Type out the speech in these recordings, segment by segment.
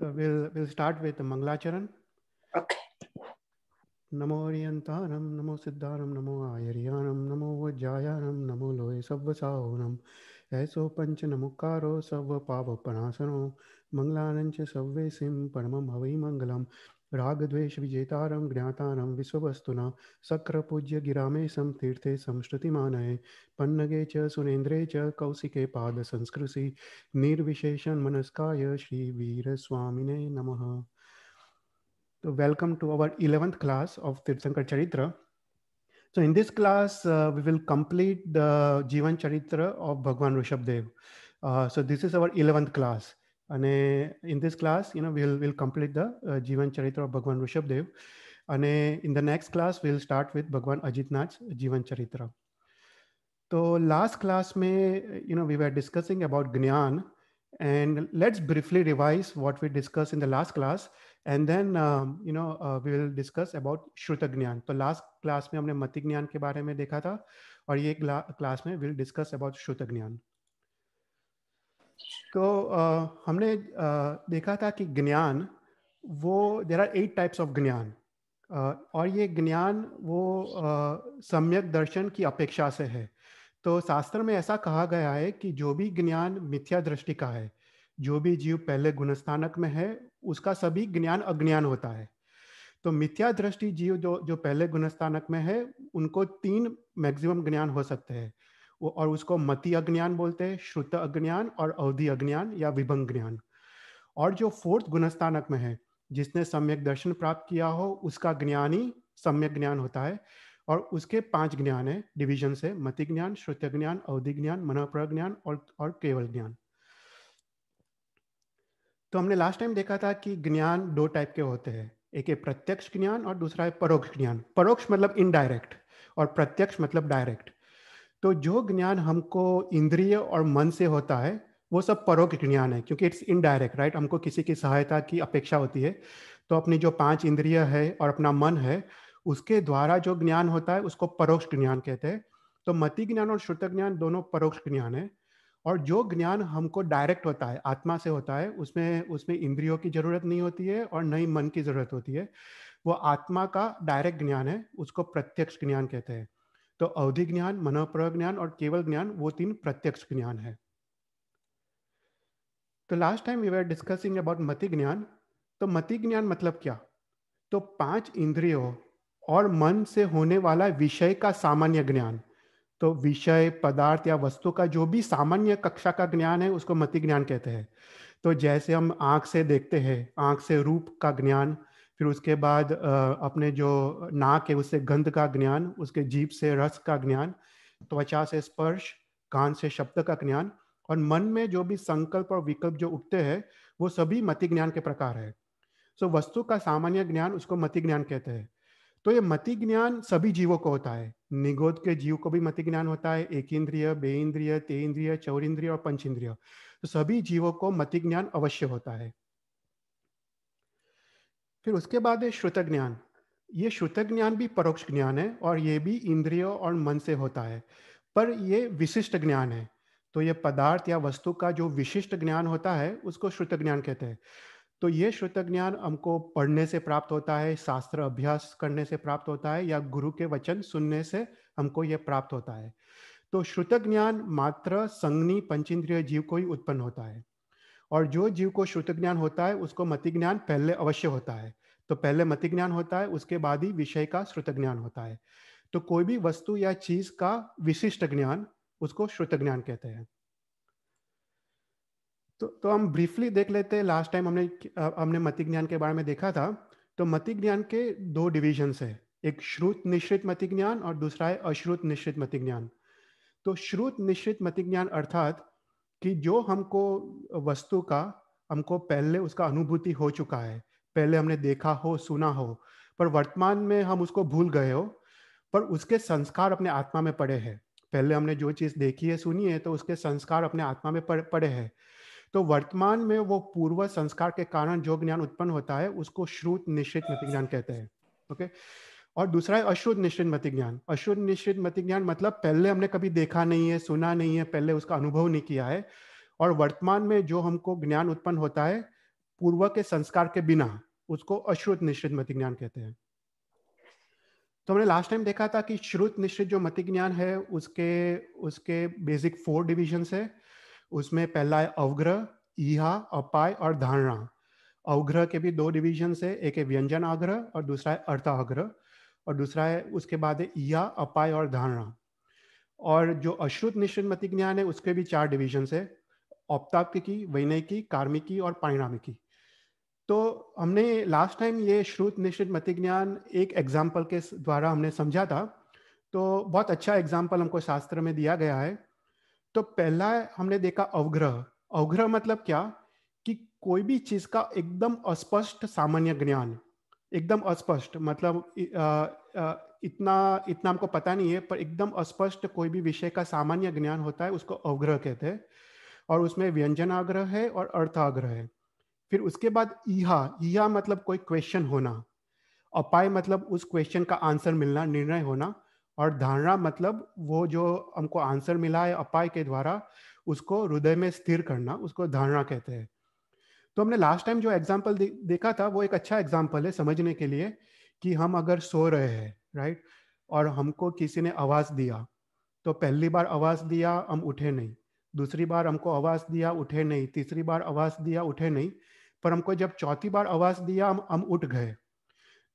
So we'll, we'll start with the Manglacharan. नमो अरियंतारम नमो सिद्धारम नमो आयरियानम नमो वज्जायानम नमो लोहे सव्वसाहूनम ऐसो पंच नमुकारो सव्व पाप पनासनो मंगलानंच सव्वे सिम परमम हवई मंगलम रागद्वेषविजेतारं ज्ञातारं विश्ववस्तुना तीर्थे संतीर्थे संश्रुतिमानये पन्नगे च सुरेन्द्रे च पाद संस्कृति निर्विशेषण मनस्काय श्री वीर श्रीवीरस्वामिने नमः तो welcome to our eleventh class of तीर्थंकर चरित्र so in this class we will complete the जीवन चरित्र ऑफ भगवान Bhagwan Rishabdev. Uh, so this is our 11th અને in this class you know will will complete the જીવન ચરિત્ર of Bhagwan Rishabhdev અને in the next class will start with Bhagwan Ajitnath જીવન ચરિત્ર तो लास्ट क्लास में you know we were discussing about ज्ञान and let's briefly revise what we discussed in the last class and then um, you know uh, we will discuss about shruta gyan तो last class में हमने मति ज्ञान के बारे में देखा था और ये क्लास में we'll discuss about shruta gyan तो uh, हमने uh, देखा था कि ज्ञान वो there are eight types of ज्ञान और ये ज्ञान वो uh, सम्यक दर्शन की अपेक्षा से है तो शास्त्र में ऐसा कहा गया है कि जो भी ज्ञान मिथ्या दृष्टि का है जो भी जीव पहले गुणस्थानक में है उसका सभी ज्ञान अज्ञान होता है तो मिथ्या दृष्टि जीव जो जो पहले गुणस्थानक में है उनको तीन मैक्सिमम ज्ञान हो सकते हैं और उसको मति अज्ञान बोलते हैं श्रुत अज्ञान और अवधि अज्ञान या विभंग ज्ञान और जो फोर्थ गुणस्थानक में है जिसने सम्यक दर्शन प्राप्त किया हो उसका ज्ञान ही सम्यक ज्ञान होता है और उसके पांच ज्ञान है डिविजन से मति ज्ञान श्रुत ज्ञान अवधि ज्ञान मनोप्र ज्ञान और और केवल ज्ञान तो हमने लास्ट टाइम देखा था कि ज्ञान दो टाइप के होते हैं एक है प्रत्यक्ष ज्ञान और दूसरा है परोक्ष ज्ञान परोक्ष मतलब इनडायरेक्ट और प्रत्यक्ष मतलब डायरेक्ट तो जो ज्ञान हमको इंद्रिय और मन से होता है वो सब परोक्ष ज्ञान है क्योंकि इट्स इनडायरेक्ट राइट हमको किसी की सहायता की अपेक्षा होती है तो अपनी जो पांच इंद्रिय है और अपना मन है उसके द्वारा जो ज्ञान होता है उसको परोक्ष ज्ञान कहते हैं तो मति ज्ञान और श्रुत ज्ञान दोनों परोक्ष ज्ञान है और जो ज्ञान हमको डायरेक्ट होता है आत्मा से होता है उसमें उसमें इंद्रियों की जरूरत नहीं होती है और न ही मन की जरूरत होती है वो आत्मा का डायरेक्ट ज्ञान है उसको प्रत्यक्ष ज्ञान कहते हैं तो अवधि ज्ञान मनोप्रयोग ज्ञान और केवल ज्ञान वो तीन प्रत्यक्ष ज्ञान है तो last time we are discussing about मति ज्ञान तो मति ज्ञान मतलब क्या तो पांच इंद्रियों और मन से होने वाला विषय का सामान्य ज्ञान तो विषय पदार्थ या वस्तु का जो भी सामान्य कक्षा का ज्ञान है उसको मति ज्ञान कहते हैं तो जैसे हम आंख से देखते हैं आंख से रूप का ज्ञान फिर उसके बाद अपने जो नाक है उससे गंध का ज्ञान उसके जीप से रस का ज्ञान त्वचा से स्पर्श कान से शब्द का ज्ञान और मन में जो भी संकल्प और विकल्प जो उठते हैं वो सभी मति ज्ञान के प्रकार है सो so, वस्तु का सामान्य ज्ञान उसको मति ज्ञान कहते हैं तो ये मति ज्ञान सभी जीवों को होता है निगोद के जीव को भी मति ज्ञान होता है एक इंद्रिय बे इंद्रिय ते इंद्रिय चौर इंद्रिय और पंच इंद्रिय तो सभी जीवों को मति ज्ञान अवश्य होता है फिर उसके बाद है श्रुत ज्ञान ये श्रुत ज्ञान भी परोक्ष ज्ञान है और ये भी इंद्रियों और मन से होता है पर ये विशिष्ट ज्ञान है तो ये पदार्थ या वस्तु का जो विशिष्ट ज्ञान होता है उसको श्रुत ज्ञान कहते हैं तो ये श्रुत ज्ञान हमको पढ़ने से प्राप्त होता है शास्त्र अभ्यास करने से प्राप्त होता है या गुरु के वचन सुनने से हमको ये प्राप्त होता है तो श्रुत ज्ञान मात्र संगनी पंचेंद्रिय जीव को ही उत्पन्न होता है और जो जीव को श्रुत ज्ञान होता है उसको मति ज्ञान पहले अवश्य होता है तो पहले मति ज्ञान होता है उसके बाद ही विषय का श्रुत ज्ञान होता है तो कोई भी वस्तु या चीज का विशिष्ट ज्ञान उसको श्रुत ज्ञान कहते हैं तो तो हम ब्रीफली देख लेते हैं लास्ट टाइम हमने हमने मति ज्ञान के बारे में देखा था तो मति ज्ञान के दो डिविजन्स है एक श्रुत निश्रित मति ज्ञान और दूसरा है अश्रुत निश्रित मति ज्ञान तो श्रुत निश्रित मति ज्ञान अर्थात कि जो हमको वस्तु का हमको पहले उसका अनुभूति हो चुका है पहले हमने देखा हो सुना हो पर वर्तमान में हम उसको भूल गए हो पर उसके संस्कार अपने आत्मा में पड़े हैं पहले हमने जो चीज़ देखी है सुनी है तो उसके संस्कार अपने आत्मा में पड़े हैं तो वर्तमान में वो पूर्व संस्कार के कारण जो ज्ञान उत्पन्न होता है उसको श्रुत निश्चित ज्ञान कहते हैं ओके okay? और दूसरा है अशुद्ध निश्चित मति ज्ञान अशुद्ध निश्चित मति ज्ञान मतलब पहले हमने कभी देखा नहीं है सुना नहीं है पहले उसका अनुभव नहीं किया है और वर्तमान में जो हमको ज्ञान उत्पन्न होता है पूर्व के संस्कार के बिना उसको अश्रुत निश्चित मति ज्ञान कहते हैं तो हमने लास्ट टाइम देखा था कि श्रुत निश्चित जो मति ज्ञान है उसके उसके बेसिक फोर डिविजन्स है उसमें पहला है अवग्रह ईहा अपाय और धारणा अवग्रह के भी दो डिविजन्स है एक है व्यंजन आग्रह और दूसरा है अर्थाग्रह और दूसरा है उसके बाद है या अपाय और धारणा और जो अश्रुत मत ज्ञान है उसके भी चार डिविजन है औपताप की वैनयिकी कार्मिकी और पारिणामिकी तो हमने लास्ट टाइम ये श्रुत निश्चित मत ज्ञान एक एग्जाम्पल के द्वारा हमने समझा था तो बहुत अच्छा एग्जाम्पल हमको शास्त्र में दिया गया है तो पहला हमने देखा अवग्रह अवग्रह मतलब क्या कि कोई भी चीज़ का एकदम अस्पष्ट सामान्य ज्ञान एकदम अस्पष्ट मतलब आ, आ, इतना इतना हमको पता नहीं है पर एकदम अस्पष्ट कोई भी विषय का सामान्य ज्ञान होता है उसको अवग्रह कहते हैं और उसमें व्यंजन आग्रह है और अर्थ आग्रह है फिर उसके बाद ईहा ईहा मतलब कोई क्वेश्चन होना अपाय मतलब उस क्वेश्चन का आंसर मिलना निर्णय होना और धारणा मतलब वो जो हमको आंसर मिला है अपाय के द्वारा उसको हृदय में स्थिर करना उसको धारणा कहते हैं तो हमने लास्ट टाइम जो एग्जाम्पल दे, देखा था वो एक अच्छा एग्जाम्पल है समझने के लिए कि हम अगर सो रहे हैं राइट और हमको किसी ने आवाज़ दिया तो पहली बार आवाज़ दिया हम उठे नहीं दूसरी बार हमको आवाज़ दिया उठे नहीं तीसरी बार आवाज़ दिया उठे नहीं पर हमको जब चौथी बार आवाज़ दिया हम हम उठ गए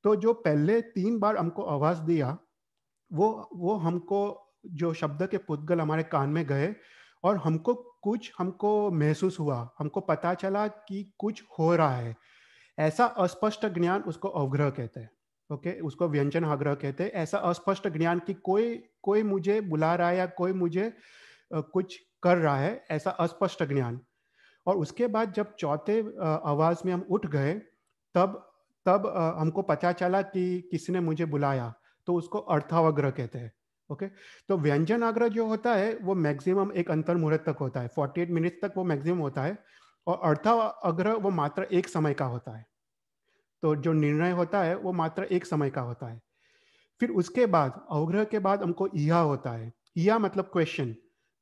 तो जो पहले तीन बार हमको आवाज़ दिया वो वो हमको जो शब्द के पुतगल हमारे कान में गए और हमको कुछ हमको महसूस हुआ हमको पता चला कि कुछ हो रहा है ऐसा अस्पष्ट ज्ञान उसको अवग्रह कहते हैं ओके okay? उसको व्यंजन आग्रह कहते हैं ऐसा अस्पष्ट ज्ञान कि कोई कोई मुझे बुला रहा है या कोई मुझे कुछ कर रहा है ऐसा अस्पष्ट ज्ञान और उसके बाद जब चौथे आवाज में हम उठ गए तब तब हमको पता चला कि किसने मुझे बुलाया तो उसको अर्थावग्रह कहते हैं ओके तो व्यंजन आग्रह जो होता है वो मैक्सिमम एक अंतर मुहूर्त तक होता है 48 मिनट तक वो मैक्सिमम होता है और आग्रह वो मात्र एक समय का होता है तो जो निर्णय होता है वो मात्र एक समय का होता है फिर उसके बाद अवग्रह के बाद हमको ईहा होता है ईहा मतलब क्वेश्चन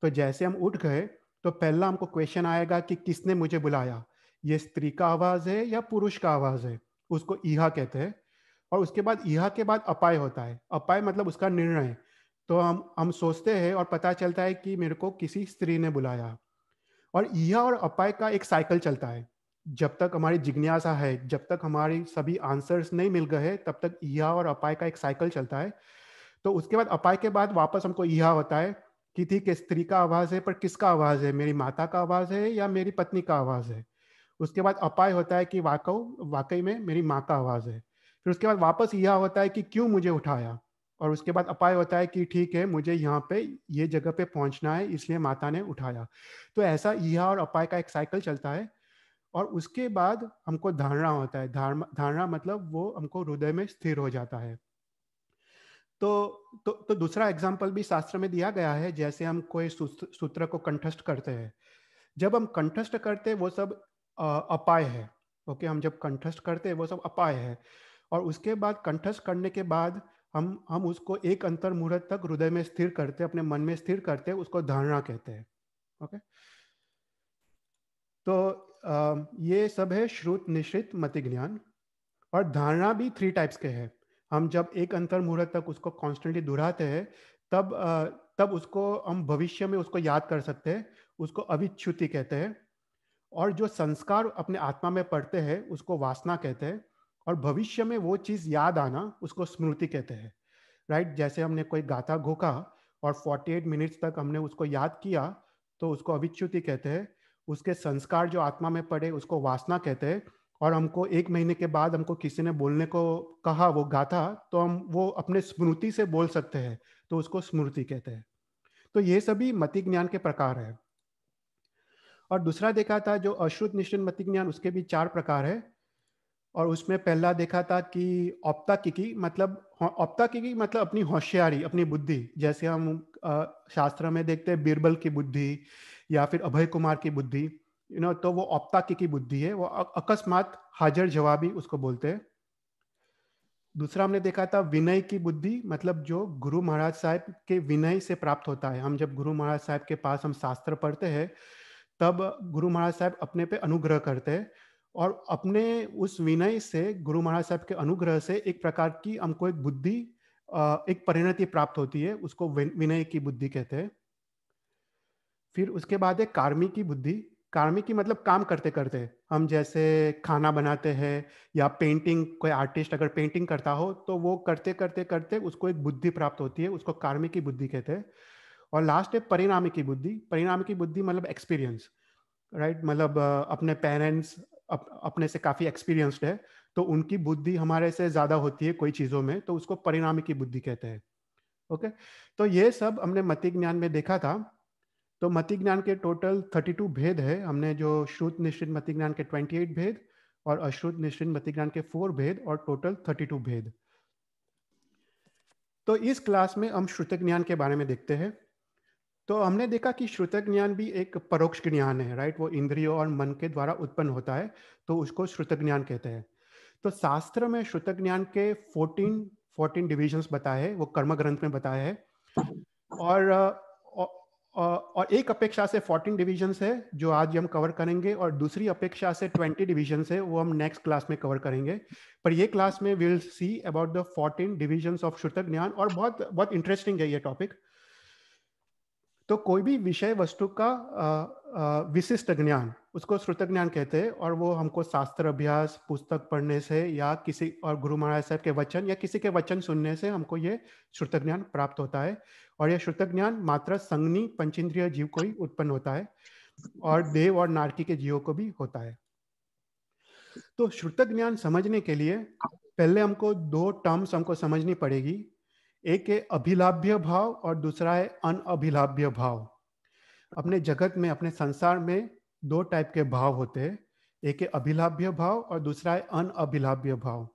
तो जैसे हम उठ गए तो पहला हमको क्वेश्चन आएगा कि किसने मुझे बुलाया ये स्त्री का आवाज़ है या पुरुष का आवाज़ है उसको ईहा कहते हैं और उसके बाद ईहा के बाद अपाय होता है अपाय मतलब उसका निर्णय तो हम हम सोचते हैं और पता चलता है कि मेरे को किसी स्त्री ने बुलाया और यह और अपाय का एक साइकिल चलता है जब तक हमारी जिज्ञासा है जब तक हमारी सभी आंसर्स नहीं मिल गए तब तक यह और अपाय का एक साइकिल चलता है तो उसके बाद अपाय के बाद वापस हमको यह होता है कि ठीक है स्त्री का आवाज़ है पर किसका आवाज़ है मेरी माता का आवाज़ है या मेरी पत्नी का आवाज़ है उसके बाद अपाय होता है कि वाकई वाकई में मेरी माँ का आवाज़ है फिर उसके बाद वापस यह होता है कि क्यों मुझे उठाया और उसके बाद अपाय होता है कि ठीक है मुझे यहाँ पे ये जगह पे पहुंचना है इसलिए माता ने उठाया तो ऐसा यह और अपाय का एक साइकिल चलता है और उसके बाद हमको धारणा होता है धारणा मतलब वो हमको हृदय में स्थिर हो जाता है तो तो, तो दूसरा एग्जाम्पल भी शास्त्र में दिया गया है जैसे हम कोई सूत्र को कंठस्थ करते हैं जब हम कंठस्थ करते वो सब अपाय है ओके हम जब कंठस्थ करते हैं वो सब अपाय है और उसके बाद कंठस्थ करने के बाद हम हम उसको एक अंतर मुहूर्त तक हृदय में स्थिर करते अपने मन में स्थिर करते उसको धारणा कहते हैं ओके तो आ, ये सब है श्रुत निश्रित मति ज्ञान और धारणा भी थ्री टाइप्स के हैं हम जब एक अंतर मुहूर्त तक उसको कॉन्स्टेंटली दोहराते हैं तब आ, तब उसको हम भविष्य में उसको याद कर सकते हैं उसको अभिच्युति कहते हैं और जो संस्कार अपने आत्मा में पड़ते हैं उसको वासना कहते हैं और भविष्य में वो चीज़ याद आना उसको स्मृति कहते हैं राइट जैसे हमने कोई गाथा घोका और 48 मिनट्स तक हमने उसको याद किया तो उसको अविच्युति कहते हैं उसके संस्कार जो आत्मा में पड़े उसको वासना कहते हैं और हमको एक महीने के बाद हमको किसी ने बोलने को कहा वो गाथा तो हम वो अपने स्मृति से बोल सकते हैं तो उसको स्मृति कहते हैं तो ये सभी मति ज्ञान के प्रकार है और दूसरा देखा था जो अश्रुत निश्चित मति ज्ञान उसके भी चार प्रकार है और उसमें पहला देखा था कि ओप्ता किकी मतलब ओप्ता किकी मतलब अपनी होशियारी अपनी बुद्धि जैसे हम शास्त्र में देखते हैं बीरबल की बुद्धि या फिर अभय कुमार की बुद्धि यू नो तो वो ओप्ता किकी बुद्धि है वो अकस्मात हाजिर जवाबी उसको बोलते हैं दूसरा हमने देखा था विनय की बुद्धि मतलब जो गुरु महाराज साहब के विनय से प्राप्त होता है हम जब गुरु महाराज साहब के पास हम शास्त्र पढ़ते हैं तब गुरु महाराज साहब अपने पे अनुग्रह करते हैं और अपने उस विनय से गुरु महाराज साहब के अनुग्रह से एक प्रकार की हमको एक बुद्धि एक परिणति प्राप्त होती है उसको विनय की बुद्धि कहते हैं फिर उसके बाद है कार्मी की बुद्धि कार्मी की मतलब काम करते करते हम जैसे खाना बनाते हैं या पेंटिंग कोई आर्टिस्ट अगर पेंटिंग करता हो तो वो करते करते करते उसको एक बुद्धि प्राप्त होती है उसको कार्मी की बुद्धि कहते हैं और लास्ट है परिणामी की बुद्धि परिणाम की बुद्धि मतलब एक्सपीरियंस राइट right? मतलब अपने पेरेंट्स अप, अपने से काफी एक्सपीरियंस्ड है तो उनकी बुद्धि हमारे से ज्यादा होती है कोई चीजों में तो उसको परिणामी की बुद्धि कहते हैं ओके तो ये सब हमने मति ज्ञान में देखा था तो मति ज्ञान के टोटल 32 भेद है हमने जो श्रुत निश्चित मति ज्ञान के 28 भेद और अश्रुत निश्चित मति ज्ञान के फोर भेद और टोटल 32 भेद तो इस क्लास में हम श्रुत ज्ञान के बारे में देखते हैं तो हमने देखा कि श्रुत ज्ञान भी एक परोक्ष ज्ञान है राइट वो इंद्रियों और मन के द्वारा उत्पन्न होता है तो उसको श्रुत ज्ञान कहते हैं तो शास्त्र में श्रुत ज्ञान के फोर्टीन फोर्टीन डिविजन्स बताए हैं वो कर्म ग्रंथ में बताए हैं और और एक अपेक्षा से 14 डिविजन्स है जो आज हम कवर करेंगे और दूसरी अपेक्षा से 20 डिविजन्स है वो हम नेक्स्ट क्लास में कवर करेंगे पर ये क्लास में will see about the 14 divisions of श्रुत ज्ञान और बहुत बहुत इंटरेस्टिंग है ये टॉपिक तो कोई भी विषय वस्तु का विशिष्ट ज्ञान उसको श्रुत ज्ञान कहते हैं और वो हमको शास्त्र अभ्यास पुस्तक पढ़ने से या किसी और गुरु महाराज साहब के वचन या किसी के वचन सुनने से हमको ये श्रुत ज्ञान प्राप्त होता है और यह श्रुत ज्ञान मात्र संगनी पंचेंद्रिय जीव को ही उत्पन्न होता है और देव और नारकी के जीवों को भी होता है तो श्रुत ज्ञान समझने के लिए पहले हमको दो टर्म्स हमको समझनी पड़ेगी एक है अभिलाभ्य भाव और दूसरा है अनअभिलाभ्य भाव अपने जगत में अपने संसार में दो टाइप के भाव होते हैं एक है अभिलाभ्य भाव और दूसरा है अनअभिलाभ्य भाव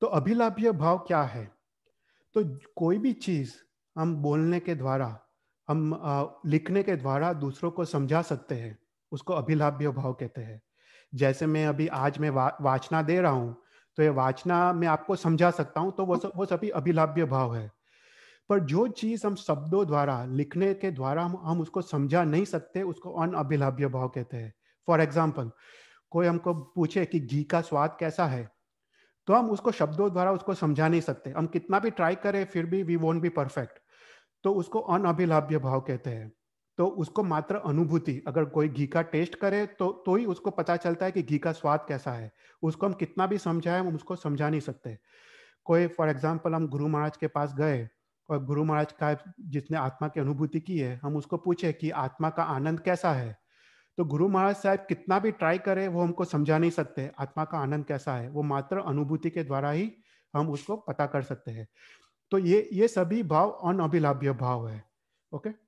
तो अभिलाभ्य भाव क्या है तो कोई भी चीज हम बोलने के द्वारा हम लिखने के द्वारा दूसरों को समझा सकते हैं उसको अभिलाभ्य भाव कहते हैं जैसे मैं अभी आज मैं वा, वाचना दे रहा हूँ तो ये वाचना मैं आपको समझा सकता हूँ तो वो सब वो सभी अभिलाभ्य भाव है पर जो चीज हम शब्दों द्वारा लिखने के द्वारा हम, हम उसको समझा नहीं सकते उसको अन अभिलाभ्य भाव कहते हैं फॉर एग्जाम्पल कोई हमको पूछे कि घी का स्वाद कैसा है तो हम उसको शब्दों द्वारा उसको समझा नहीं सकते हम कितना भी ट्राई करें फिर भी वी वोंट बी परफेक्ट तो उसको अन अभिलाभ्य भाव कहते हैं तो उसको मात्र अनुभूति अगर कोई घी का टेस्ट करे तो तो ही उसको पता चलता है कि घी का स्वाद कैसा है उसको हम कितना भी समझाएं हम उसको समझा नहीं सकते कोई फॉर एग्जाम्पल हम गुरु महाराज के पास गए और गुरु महाराज का जिसने आत्मा की अनुभूति की है हम उसको पूछे कि आत्मा का आनंद कैसा है तो गुरु महाराज साहब कितना भी ट्राई करें वो हमको समझा नहीं सकते आत्मा का आनंद कैसा है वो मात्र अनुभूति के द्वारा ही हम उसको पता कर सकते हैं तो ये ये सभी भाव अनअभिलाभ्य भाव है ओके okay?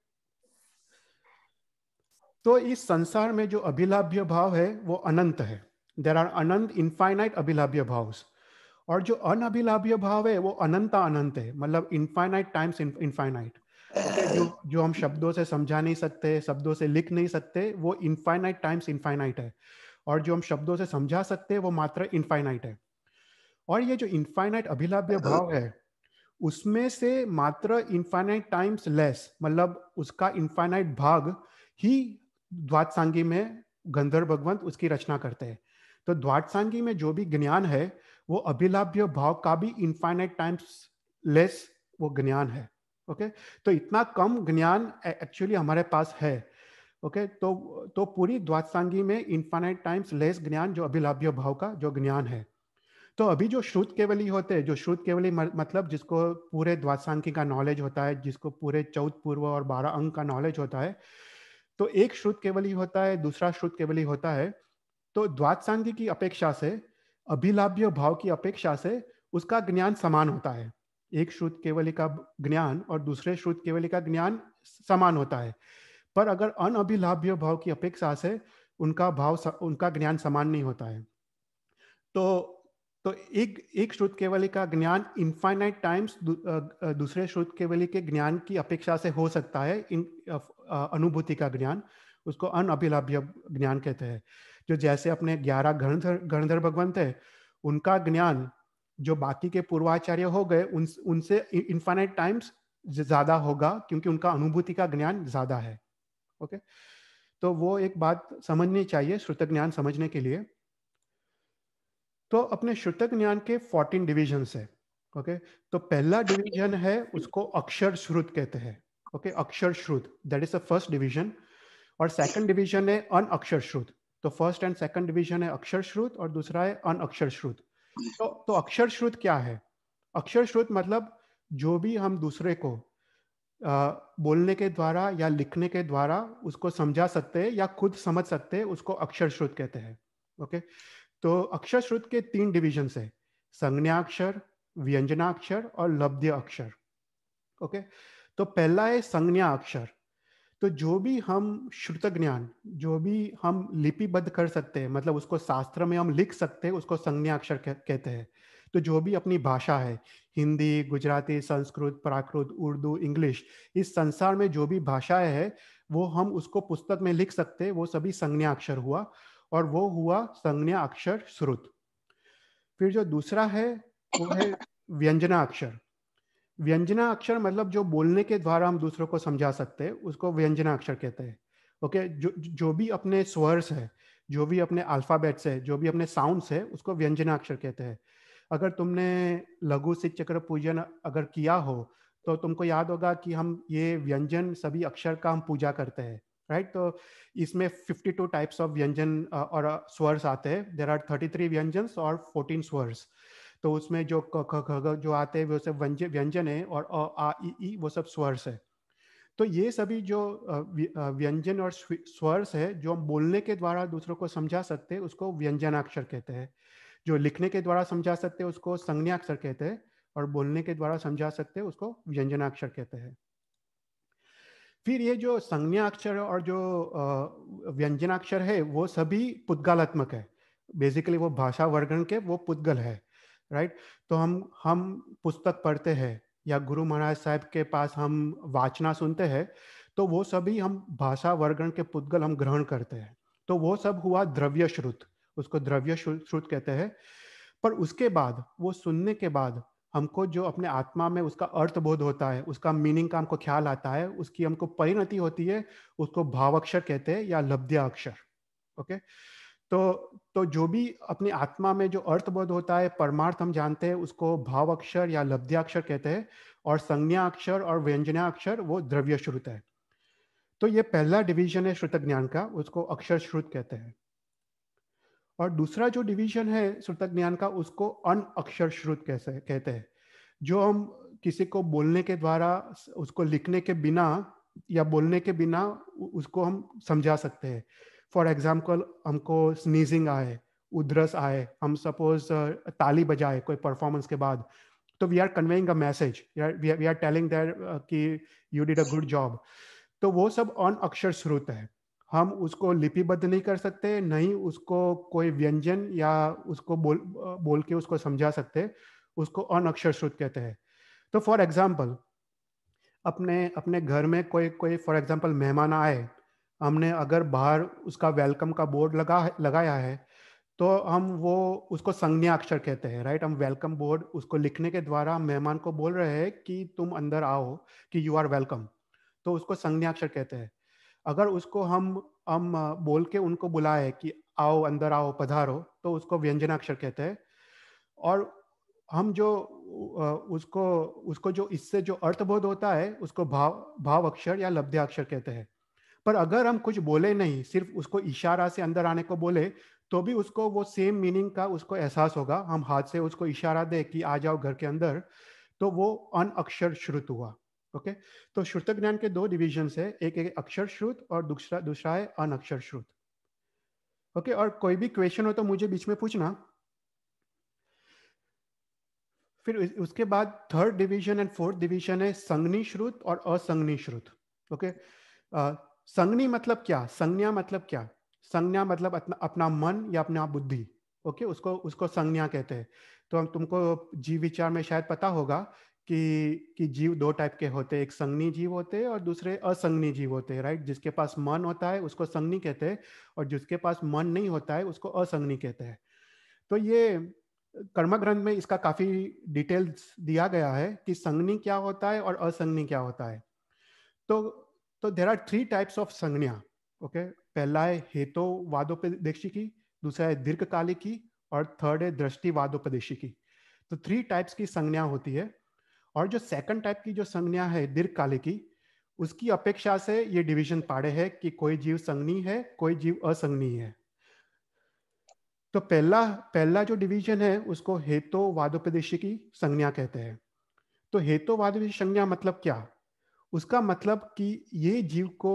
तो इस संसार में जो अभिलाभ्य भाव है वो अनंत है देर आर अनंत इनफाइनाइट अभिलाभ्य भाव और जो अभिलाभ्य भाव है वो अनंता अनंत है मतलब इनफाइनाइट टाइम्स इनफाइनाइट जो जो हम शब्दों से समझा नहीं सकते शब्दों से लिख नहीं सकते वो इनफाइनाइट टाइम्स इनफाइनाइट है और जो हम शब्दों से समझा सकते हैं वो मात्र इनफाइनाइट है और ये जो इनफाइनाइट अभिलाभ्य भाव है उसमें से मात्र इनफाइनाइट टाइम्स लेस मतलब उसका इनफाइनाइट भाग ही द्वाद सांगी में गंधर्व भगवंत उसकी रचना करते हैं तो द्वाद सांगी में जो भी ज्ञान है वो अभिलाभ्य भाव का भी इनफाइनाइट टाइम्स लेस वो ज्ञान है ओके okay? तो इतना कम ज्ञान एक्चुअली हमारे पास है ओके okay? तो तो पूरी द्वादसांगी में इनफाइनाइट टाइम्स लेस ज्ञान जो अभिलाभ्य भाव का जो ज्ञान है तो अभी जो श्रुत केवली होते हैं जो श्रुत केवली मतलब जिसको पूरे द्वादसांगी का नॉलेज होता है जिसको पूरे चौथ पूर्व और बारह अंग का नॉलेज होता है तो एक श्रुत केवल ही होता है दूसरा श्रुत केवल ही होता है तो द्वात्सांग की अपेक्षा से अभिलाभ्य भाव की अपेक्षा से उसका ज्ञान समान होता है एक श्रुत केवली का ज्ञान और दूसरे श्रुत केवली का ज्ञान समान होता है पर अगर अनअभिलाभ्य भाव की अपेक्षा से उनका भाव स, उनका ज्ञान समान नहीं होता है तो तो एक एक श्रुत केवली का ज्ञान इन्फाइनाइट टाइम्स दूसरे श्रुत केवली के ज्ञान की अपेक्षा से हो सकता है इन अनुभूति का ज्ञान उसको अनअभिलाभ्य ज्ञान कहते हैं जो जैसे अपने ग्यारह गणधर गणधर भगवान थे उनका ज्ञान जो बाकी के पूर्वाचार्य हो गए उन उनसे इन्फाइनाइट टाइम्स ज्यादा होगा क्योंकि उनका अनुभूति का ज्ञान ज्यादा है ओके तो वो एक बात समझनी चाहिए श्रुत ज्ञान समझने के लिए तो अपने श्रुत ज्ञान के फोर्टीन डिविजन है ओके तो पहला डिवीजन है उसको अक्षर श्रुत कहते हैं ओके अक्षर श्रुत that is the first division और सेकंड डिवीजन है अन अक्षर श्रुत तो फर्स्ट एंड सेकंड डिवीजन है अक्षर श्रुत और दूसरा है अन अक्षर श्रुत तो तो अक्षर श्रुत क्या है अक्षर श्रुत मतलब जो भी हम दूसरे को आ, बोलने के द्वारा या लिखने के द्वारा उसको समझा सकते हैं या खुद समझ सकते हैं उसको अक्षर श्रुत कहते हैं ओके तो अक्षर श्रुत के तीन डिविजन है संज्ञाक्षर व्यंजनाक्षर और लब्ध्य अक्षर ओके okay? तो पहला है संज्ञा अक्षर तो जो भी हम श्रुत ज्ञान जो भी हम लिपिबद्ध कर सकते हैं मतलब उसको शास्त्र में हम लिख सकते हैं उसको संज्ञा अक्षर कह, कहते हैं तो जो भी अपनी भाषा है हिंदी गुजराती संस्कृत प्राकृत उर्दू इंग्लिश इस संसार में जो भी भाषाएं है वो हम उसको पुस्तक में लिख सकते हैं वो सभी संज्ञा अक्षर हुआ और वो हुआ संज्ञा अक्षर श्रुत फिर जो दूसरा है वो है व्यंजना अक्षर व्यंजना अक्षर मतलब जो बोलने के द्वारा हम दूसरों को समझा सकते हैं उसको व्यंजना अक्षर कहते हैं ओके okay? जो जो भी अपने स्वर्स है जो भी अपने अल्फ़ाबेट्स है जो भी अपने साउंड्स है उसको व्यंजना अक्षर कहते हैं अगर तुमने लघु सिद्ध चक्र पूजन अगर किया हो तो तुमको याद होगा कि हम ये व्यंजन सभी अक्षर का हम पूजा करते हैं राइट right? तो इसमें 52 टाइप्स ऑफ व्यंजन और स्वर्स आते हैं देर आर 33 व्यंजन और 14 स्वर्स तो उसमें जो क ख ख जो आते हैं वो सब व्यंजन है और अ आ ई ई वो सब स्वर्स है तो ये सभी जो व्यंजन और स्वर्स है जो हम बोलने के द्वारा दूसरों को समझा सकते हैं उसको व्यंजनाक्षर कहते हैं जो लिखने के द्वारा समझा सकते हैं उसको संज्ञाक्षर कहते हैं और बोलने के द्वारा समझा सकते हैं उसको व्यंजनाक्षर कहते हैं फिर ये जो संज्ञाक्षर और जो व्यंजनाक्षर है वो सभी पुद्गलात्मक है बेसिकली वो भाषा वर्गन के वो पुद्गल है राइट तो हम हम पुस्तक पढ़ते हैं या गुरु महाराज साहब के पास हम वाचना सुनते हैं तो वो सभी हम भाषा वर्गण के पुद्गल हम ग्रहण करते हैं तो वो सब हुआ द्रव्य श्रुत उसको द्रव्य श्रुत कहते हैं पर उसके बाद वो सुनने के बाद हमको जो अपने आत्मा में उसका अर्थ बोध होता है उसका मीनिंग का हमको ख्याल आता है उसकी हमको परिणति होती है उसको भावाक्षर कहते हैं या लब्ध्याक्षर ओके okay? तो तो जो भी अपनी आत्मा में जो अर्थबोध होता है परमार्थ हम जानते हैं उसको अक्षर या लब्ध्याक्षर कहते हैं और संज्ञा अक्षर और अक्षर वो द्रव्य श्रुत है तो ये पहला डिवीजन है श्रुत ज्ञान का उसको अक्षर श्रुत कहते हैं और दूसरा जो डिवीजन है श्रुत ज्ञान का उसको अन अक्षर श्रुत कैसे कहते हैं जो हम किसी को बोलने के द्वारा उसको लिखने के बिना या बोलने के बिना उसको हम समझा सकते हैं फॉर एग्जाम्पल हमको स्नीजिंग आए उधरस आए हम सपोज ताली बजाए कोई परफॉर्मेंस के बाद तो we are conveying a message we are telling there कि you did a good job तो वो सब अन अक्षर श्रुत है हम उसको लिपिबद्ध नहीं कर सकते नहीं उसको कोई व्यंजन या उसको बोल बोल के उसको समझा सकते उसको अन अक्षर श्रुत कहते हैं तो फॉर एग्जाम्पल अपने अपने घर में कोई कोई फॉर एग्जाम्पल मेहमान आए हमने अगर बाहर उसका वेलकम का बोर्ड लगा लगाया है तो हम वो उसको संज्ञा अक्षर कहते हैं राइट हम वेलकम बोर्ड उसको लिखने के द्वारा मेहमान को बोल रहे हैं कि तुम अंदर आओ कि यू आर वेलकम तो उसको संज्ञा अक्षर कहते हैं अगर उसको हम हम बोल के उनको बुलाए कि आओ अंदर आओ पधारो तो उसको व्यंजनाक्षर कहते हैं और हम जो उसको उसको जो इससे जो अर्थबोध होता है उसको भाव भाव अक्षर या लब्धाक्षर कहते हैं पर अगर हम कुछ बोले नहीं सिर्फ उसको इशारा से अंदर आने को बोले तो भी उसको वो सेम मीनिंग का उसको एहसास होगा हम हाथ से उसको इशारा दे कि आ जाओ घर के अंदर तो वो अन अक्षर श्रुत हुआ ओके तो श्रुत ज्ञान के दो डिविजन है एक एक अक्षर श्रुत और दूसरा दूसरा है अन अक्षर श्रुत ओके और कोई भी क्वेश्चन हो तो मुझे बीच में पूछना फिर उसके बाद third division and fourth division है संगनी श्रुत और असंगनी श्रुत ओके okay? संगनी मतलब क्या संज्ञा मतलब क्या संज्ञा मतलब अपना मन या अपना बुद्धि ओके उसको उसको संज्ञा कहते हैं तो हम तुमको जीव विचार में शायद पता होगा कि कि जीव दो टाइप के होते हैं एक संगनी जीव होते हैं और दूसरे असंगनी जीव होते हैं राइट जिसके पास मन होता है उसको संगनी कहते हैं और जिसके पास मन नहीं होता है उसको असंगनी कहते हैं तो ये कर्म ग्रंथ में इसका काफी डिटेल्स दिया गया है कि संगनी क्या होता है और असंगनी क्या होता है तो तो there are three types of संज्ञा ओके पहला है हेतुवादोपदेशी की दूसरा है दीर्घकालिक की और थर्ड है दृष्टिवादोपदेशी की तो थ्री टाइप्स की संज्ञा होती है और जो सेकंड टाइप की जो संज्ञा है दीर्घकालिक की उसकी अपेक्षा से ये डिवीजन पाड़े है कि कोई जीव संगनी है कोई जीव असंगनी है तो पहला पहला जो डिवीजन है उसको हेतुवादोपदेशी की संज्ञा कहते हैं तो हेतुवादोपदेशी संज्ञा मतलब क्या उसका मतलब कि ये जीव को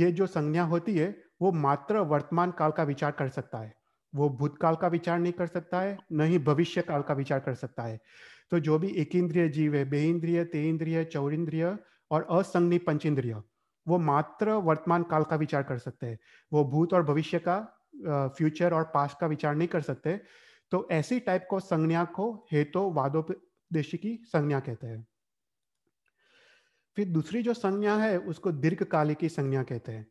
ये जो संज्ञा होती है वो मात्र वर्तमान काल का विचार कर सकता है वो भूतकाल का विचार नहीं कर सकता है न ही भविष्य काल का विचार कर सकता है तो जो भी एक इंद्रिय जीव है बेइंद्रिय तेइंद्रिय चौरिंद्रिय चौर इंद्रिय और असंगनी पंच इंद्रिय वो मात्र वर्तमान काल का विचार कर सकते हैं वो भूत और भविष्य का फ्यूचर और पास्ट का विचार नहीं कर सकते तो ऐसी टाइप को संज्ञा को हेतु तो वादोपदेशी की संज्ञा कहते हैं फिर दूसरी जो संज्ञा है उसको दीर्घ की संज्ञा कहते हैं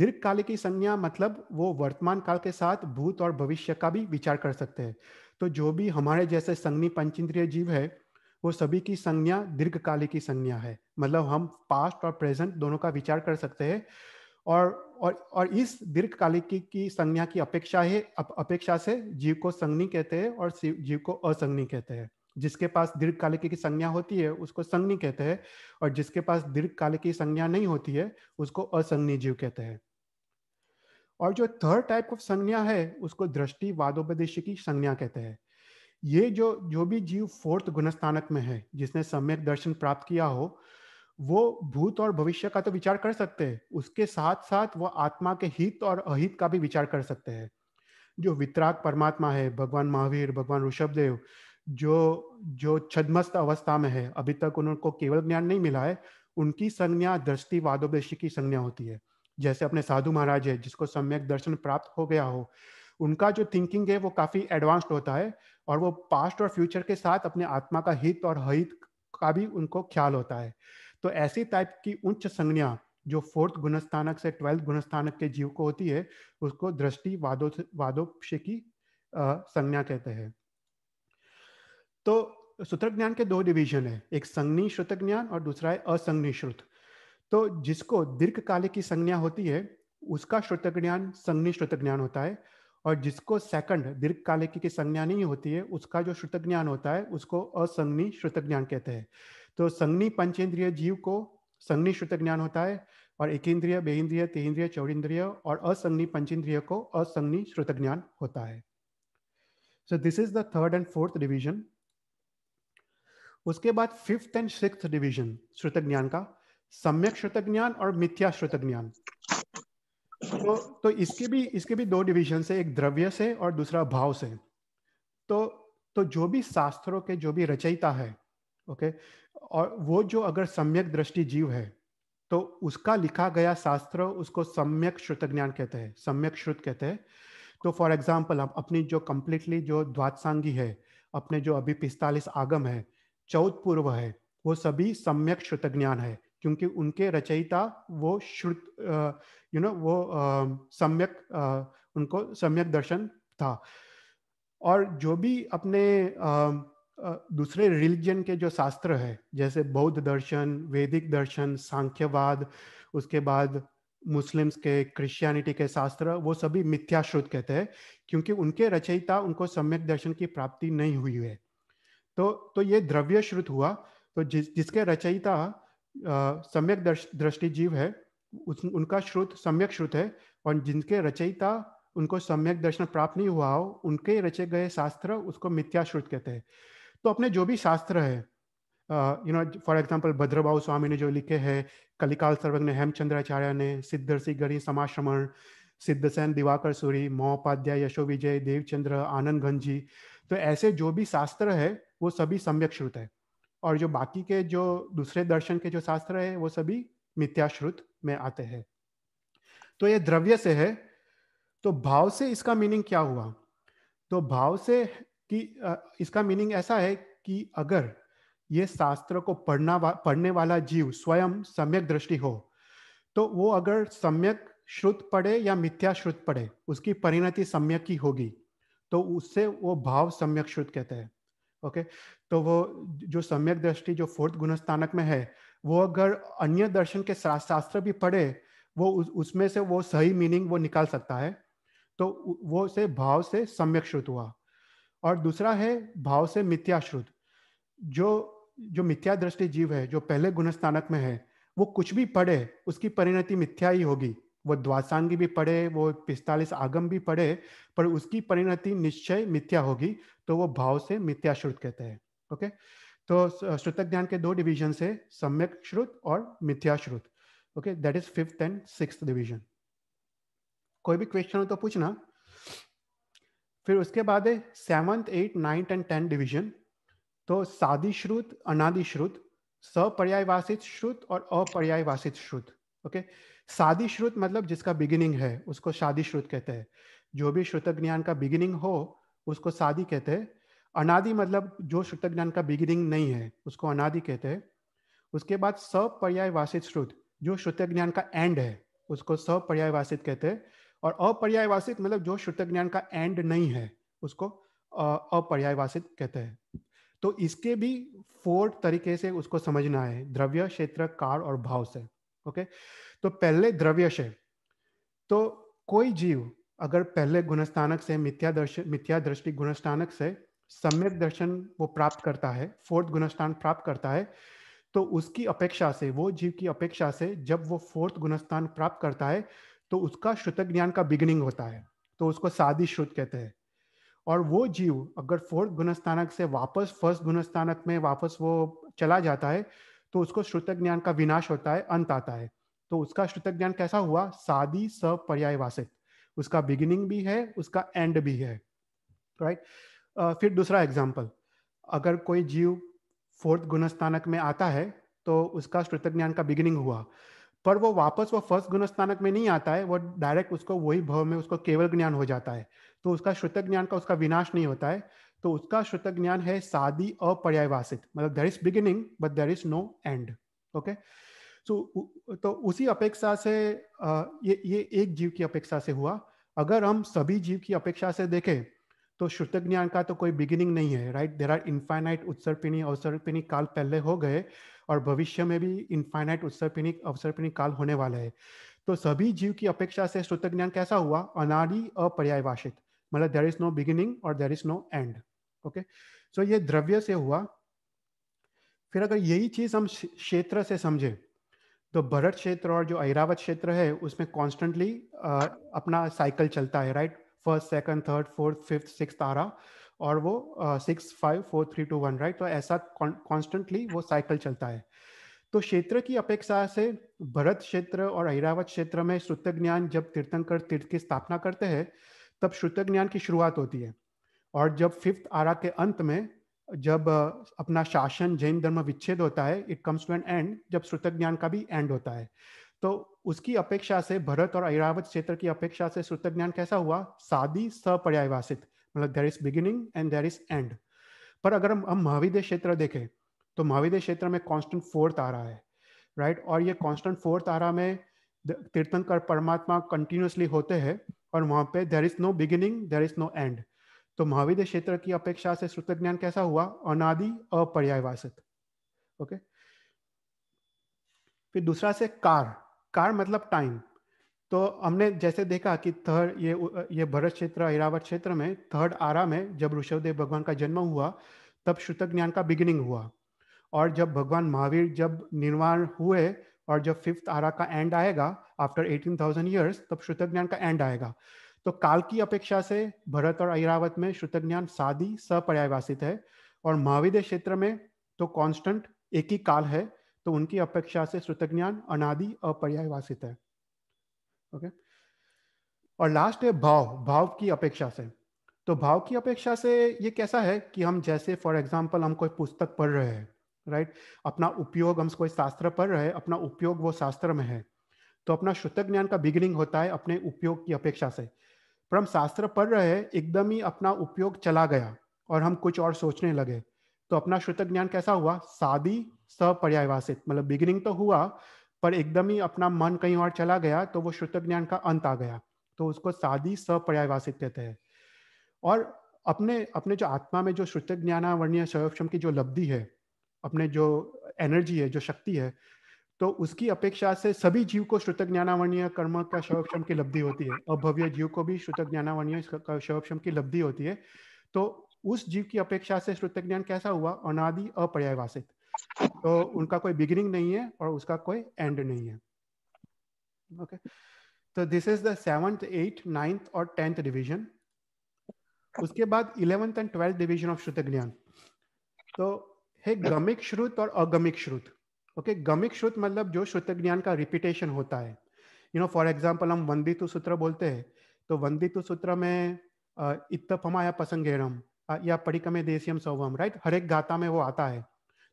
दीर्घ काल की संज्ञा मतलब वो वर्तमान काल के साथ भूत और भविष्य का भी विचार कर सकते हैं तो जो भी हमारे जैसे संज्ञी पंचेंद्रिय जीव है वो सभी की संज्ञा दीर्घ की संज्ञा है मतलब हम पास्ट और प्रेजेंट दोनों का विचार कर सकते हैं और और और इस दीर्घ कालिक की, की संज्ञा की अपेक्षा है अप, अपेक्षा से जीव को संगनी कहते हैं और जीव को असंगनी कहते हैं जिसके पास दीर्घकालिक की संज्ञा होती है उसको संज्ञी कहते हैं और जिसके पास दीर्घकालिक की संज्ञा नहीं होती है उसको असंज्ञी जीव कहते हैं और जो थर्ड टाइप ऑफ संज्ञा है उसको दृष्टि वादोपदेश की संज्ञा कहते हैं ये जो जो भी जीव फोर्थ गुणस्थानक में है जिसने सम्यक दर्शन प्राप्त किया हो वो भूत और भविष्य का तो विचार कर सकते हैं उसके साथ साथ वो आत्मा के हित और अहित का भी विचार कर सकते हैं जो वितराग परमात्मा है भगवान महावीर भगवान ऋषभदेव जो जो छदमस्त अवस्था में है अभी तक उनको केवल ज्ञान नहीं मिला है उनकी संज्ञा दृष्टि वादोदेश की संज्ञा होती है जैसे अपने साधु महाराज है जिसको सम्यक दर्शन प्राप्त हो गया हो उनका जो थिंकिंग है वो काफी एडवांस्ड होता है और वो पास्ट और फ्यूचर के साथ अपने आत्मा का हित और हित का भी उनको ख्याल होता है तो ऐसी टाइप की उच्च संज्ञा जो फोर्थ गुणस्थानक से ट्वेल्थ गुणस्थानक के जीव को होती है उसको दृष्टि वादो वादोपक्षी की संज्ञा कहते हैं तो सूत्र ज्ञान के दो डिवीजन है एक संगनी श्रुत ज्ञान और दूसरा है असंगनी श्रुत तो जिसको दीर्घ कालिक की संज्ञा होती है उसका श्रुत ज्ञान संगनी श्रुत ज्ञान होता है और जिसको सेकंड दीर्घ कालिक की संज्ञा नहीं होती है उसका जो श्रुत ज्ञान होता है उसको असंगनी श्रुत ज्ञान कहते हैं तो संगनी पंचेंद्रिय जीव को संगनी श्रुत ज्ञान होता है और एक इंद्रिय बे इंद्रिय तीन इंद्रिय और असंगनी पंचेंद्रिय को असंगनी श्रुत ज्ञान होता है so this is the third and fourth division उसके बाद फिफ्थ एंड सिक्स डिवीजन श्रुत ज्ञान का सम्यक श्रुत ज्ञान और मिथ्या श्रुत ज्ञान तो तो इसके भी इसके भी दो डिवीजन है एक द्रव्य से और दूसरा भाव से तो तो जो भी शास्त्रों के जो भी रचयिता है ओके और वो जो अगर सम्यक दृष्टि जीव है तो उसका लिखा गया शास्त्र उसको सम्यक श्रुत ज्ञान कहते हैं सम्यक श्रुत कहते हैं तो फॉर एग्जाम्पल हम अपनी जो कम्प्लीटली जो द्वादसांगी है अपने जो अभी पिस्तालीस आगम है चौथ पूर्व है वो सभी सम्यक श्रुत ज्ञान है क्योंकि उनके रचयिता वो श्रुत यू नो वो सम्यक उनको सम्यक दर्शन था और जो भी अपने आ, दूसरे रिलीजन के जो शास्त्र है जैसे बौद्ध दर्शन वैदिक दर्शन सांख्यवाद उसके बाद मुस्लिम्स के क्रिश्चियनिटी के शास्त्र वो सभी मिथ्याश्रुत कहते हैं क्योंकि उनके रचयिता उनको सम्यक दर्शन की प्राप्ति नहीं हुई है तो तो ये द्रव्य श्रुत हुआ तो जिस जिसके रचयिता सम्यक दृष्टि जीव है उस, उनका श्रुत सम्यक श्रुत है और जिनके रचयिता उनको सम्यक दर्शन प्राप्त नहीं हुआ हो उनके रचे गए शास्त्र उसको मिथ्या श्रुत कहते हैं तो अपने जो भी शास्त्र है you know for example Bhadrabahu Swami ने जो लिखे हैं कलिकाल सर्वज्ञ ने हेमचंद्राचार्य ने सिद्धर्षि गणी समाश्रमण सिद्धसेन दिवाकर सूरी मोहपाध्याय यशो विजय देवचंद्र आनंद घंजी तो ऐसे जो भी शास्त्र है वो सभी सम्यक श्रुत है और जो बाकी के जो दूसरे दर्शन के जो शास्त्र है वो सभी मिथ्याश्रुत में आते हैं तो ये द्रव्य से है तो भाव से इसका मीनिंग क्या हुआ तो भाव से कि इसका मीनिंग ऐसा है कि अगर ये शास्त्र को पढ़ना वा, पढ़ने वाला जीव स्वयं सम्यक दृष्टि हो तो वो अगर सम्यक श्रुत पढ़े या मिथ्या श्रुत पढ़े उसकी परिणति सम्यक ही होगी तो उससे वो भाव सम्यक श्रुत कहते हैं ओके तो वो जो सम्यक दृष्टि जो फोर्थ गुणस्थानक में है वो अगर अन्य दर्शन के शास्त्र भी पढ़े वो उस, उसमें से वो सही मीनिंग वो निकाल सकता है तो वो से भाव से सम्यक श्रुत हुआ और दूसरा है भाव से मिथ्या श्रुत जो जो मिथ्या दृष्टि जीव है जो पहले गुणस्थानक में है वो कुछ भी पढ़े उसकी परिणति मिथ्या ही होगी वो द्वासांगी भी पढ़े वो पिस्तालीस आगम भी पढ़े पर उसकी परिणति निश्चय मिथ्या होगी तो वो भाव से मिथ्या श्रुत कहते हैं ओके तो श्रुतक ज्ञान के दो डिवीजन है सम्यक श्रुत और मिथ्या श्रुत okay that is fifth and six division कोई भी क्वेश्चन हो तो पूछना फिर उसके बाद है seventh eight ninth and tenth division तो सादी श्रुत अनादि श्रुत सपर्यायवासित श्रुत और अपर्यायवासित श्रुत ओके okay? शादी श्रुत मतलब जिसका बिगिनिंग है उसको शादी श्रुत कहते हैं जो भी श्रुत ज्ञान का बिगिनिंग हो उसको शादी कहते हैं अनादि मतलब जो श्रुत ज्ञान का बिगिनिंग नहीं है उसको अनादि कहते हैं उसके बाद सपर्यायवासित श्रुत जो श्रुत ज्ञान का एंड है उसको सपर्यायवासित कहते हैं और अपर्यायवासित मतलब जो श्रुत ज्ञान का एंड नहीं है उसको अपर्यायवासित कहते हैं तो इसके भी फोर तरीके से उसको समझना है द्रव्य क्षेत्र कार और भाव से ओके तो पहले है तो कोई जीव अगर पहले गुणस्थानक से मिथ्यादर्श मिथ्या दृष्टि गुणस्थानक से सम्यक दर्शन वो प्राप्त करता है फोर्थ गुणस्थान प्राप्त करता है तो उसकी अपेक्षा से वो जीव की अपेक्षा से जब वो फोर्थ गुणस्थान प्राप्त करता है तो उसका श्रुत ज्ञान का बिगिनिंग होता है तो उसको सादी श्रुत कहते हैं और वो जीव अगर फोर्थ गुणस्थानक से वापस फर्स्ट गुणस्थानक में वापस वो चला जाता है तो उसको श्रुत ज्ञान का विनाश होता है अंत आता है तो उसका श्रुत ज्ञान कैसा हुआ सादी सपर्यायवासित उसका बिगिनिंग भी है उसका एंड भी है राइट right? फिर दूसरा एग्जाम्पल अगर कोई जीव फोर्थ गुणस्थानक में आता है तो उसका श्रुत ज्ञान का बिगिनिंग हुआ पर वो वापस वो फर्स्ट गुणस्थानक में नहीं आता है वो डायरेक्ट उसको वही भव में उसको केवल ज्ञान हो जाता है तो उसका श्रुत ज्ञान का उसका विनाश नहीं होता है तो उसका श्रुत ज्ञान है सादी अपर्यायवासित मतलब there is beginning but there is no end okay so तो उसी अपेक्षा से ये ये एक जीव की अपेक्षा से हुआ अगर हम सभी जीव की अपेक्षा से देखें तो श्रुत ज्ञान का तो कोई बिगिनिंग नहीं है राइट देर आर इन्फाइनाइट उत्सर्पिणी अवसर्पिणी काल पहले हो गए और भविष्य में भी इन्फाइनाइट उत्सर्पिणी अवसर्पिणी काल होने वाला है तो सभी जीव की अपेक्षा से श्रुत ज्ञान कैसा हुआ अनाडी अपर्यायवासित मतलब देर इज नो बिगिनिंग और there is no end okay so ये द्रव्य से हुआ फिर अगर यही चीज़ हम क्षेत्र से समझें तो भरत क्षेत्र और जो ऐरावत क्षेत्र है उसमें कॉन्स्टेंटली अपना साइकिल चलता है right first second third fourth fifth six आरा और वो six five four three two one right तो ऐसा कॉन्स्टेंटली वो साइकिल चलता है तो क्षेत्र की अपेक्षा से भरत क्षेत्र और ऐरावत क्षेत्र में श्रुत ज्ञान जब तीर्थंकर तीर्थ की स्थापना करते हैं तब श्रुत ज्ञान की शुरुआत होती है और जब फिफ्थ आरा के अंत में जब अपना शासन जैन धर्म विच्छेद होता है it comes to an end जब श्रुत ज्ञान का भी एंड होता है तो उसकी अपेक्षा से भरत और ऐरावत क्षेत्र की अपेक्षा से श्रुत ज्ञान कैसा हुआ सादी सपर्यायवासित मतलब there is beginning and there is end पर अगर हम महाविद्य क्षेत्र देखें तो महाविद्य क्षेत्र में कॉन्स्टेंट फोर्थ आ रहा है राइट और ये कॉन्स्टेंट फोर्थ आ रहा में तीर्थंकर परमात्मा कंटिन्यूसली होते हैं और वहाँ पे there is no beginning there is no end तो महाविद्य क्षेत्र की अपेक्षा से श्रुत ज्ञान कैसा हुआ अनादि अपर्यायवासित ओके फिर दूसरा से कार कार मतलब टाइम तो हमने जैसे देखा कि थर्ड ये ये भरत क्षेत्र ऐरावत क्षेत्र में थर्ड आरा में जब ऋषभदेव भगवान का जन्म हुआ तब श्रुत ज्ञान का बिगिनिंग हुआ और जब भगवान महावीर जब निर्वाण हुए और जब फिफ्थ आरा का एंड आएगा आफ्टर एटीन थाउजेंड ईयर्स तब श्रुत ज्ञान का एंड आएगा तो काल की अपेक्षा से भरत और ऐरावत में श्रुतज्ञान सादी सपर्यायवासित है और महाविद्य क्षेत्र में तो कांस्टेंट एक ही काल है तो उनकी अपेक्षा से श्रुतज्ञान अनादि अपर्यायवासित है ओके और लास्ट है भाव भाव की अपेक्षा से तो भाव की अपेक्षा से ये कैसा है कि हम जैसे फॉर एग्जाम्पल हम कोई पुस्तक पढ़ रहे हैं राइट अपना उपयोग हम कोई शास्त्र पढ़ रहे हैं अपना उपयोग वो शास्त्र में है तो अपना श्रुत ज्ञान का बिगिनिंग होता है अपने उपयोग की अपेक्षा से पर हम शास्त्र पढ़ रहे एकदम ही अपना उपयोग चला गया और हम कुछ और सोचने लगे तो अपना श्रुत ज्ञान कैसा हुआ सादी सपर्यायवासित मतलब बिगिनिंग तो हुआ पर एकदम ही अपना मन कहीं और चला गया तो वो श्रुत ज्ञान का अंत आ गया तो उसको सादी सपर्यायवासित कहते हैं और अपने अपने जो आत्मा में जो श्रुत ज्ञानावर्णीय स्वयं की जो लब्धि है अपने जो एनर्जी है जो शक्ति है तो उसकी अपेक्षा से सभी जीव को श्रुत ज्ञानावर्णीय कर्म का शवक्षम की लब्धि होती है और भव्य जीव को भी श्रुत ज्ञानावर्णीय शवक्षम की लब्धि होती है तो उस जीव की अपेक्षा से श्रुत ज्ञान कैसा हुआ अनादि अपर्यावासित तो उनका कोई बिगिनिंग नहीं है और उसका कोई एंड नहीं है ओके तो this is the seventh eight ninth और टेंथ डिवीजन उसके बाद eleventh and twelfth division of श्रुत ज्ञान तो है गमिक श्रुत और अगमिक श्रुत ओके गमिक श्रुत मतलब जो श्रुत ज्ञान का रिपीटेशन होता है यू नो फॉर एग्जाम्पल हम वंदितु सूत्र बोलते हैं तो वंदितु सूत्र में इतफमा या पसंगेरम या परिकमे देशियम सौवम राइट हर एक गाता में वो आता है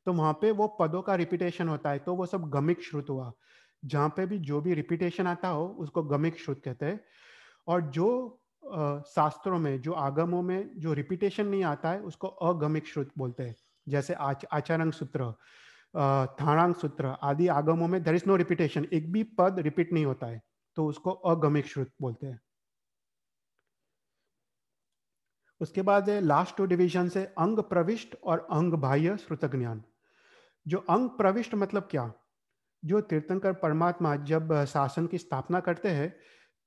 तो वहाँ पे वो पदों का रिपीटेशन होता है तो वो सब गमिक श्रुत हुआ जहाँ पे भी जो भी रिपीटेशन आता हो उसको गमिक श्रुत कहते हैं और जो आ, शास्त्रों में जो आगमों में जो रिपीटेशन नहीं आता है उसको अगमिक श्रुत बोलते हैं जैसे आच, आचारंग सूत्र थाणांग सूत्र आदि आगमों में देर इज नो रिपीटेशन एक भी पद रिपीट नहीं होता है तो उसको अगमिक श्रुत बोलते हैं उसके बाद है लास्ट टू डिविजन से अंग प्रविष्ट और अंग बाह्य श्रुत ज्ञान जो अंग प्रविष्ट मतलब क्या जो तीर्थंकर परमात्मा जब शासन की स्थापना करते हैं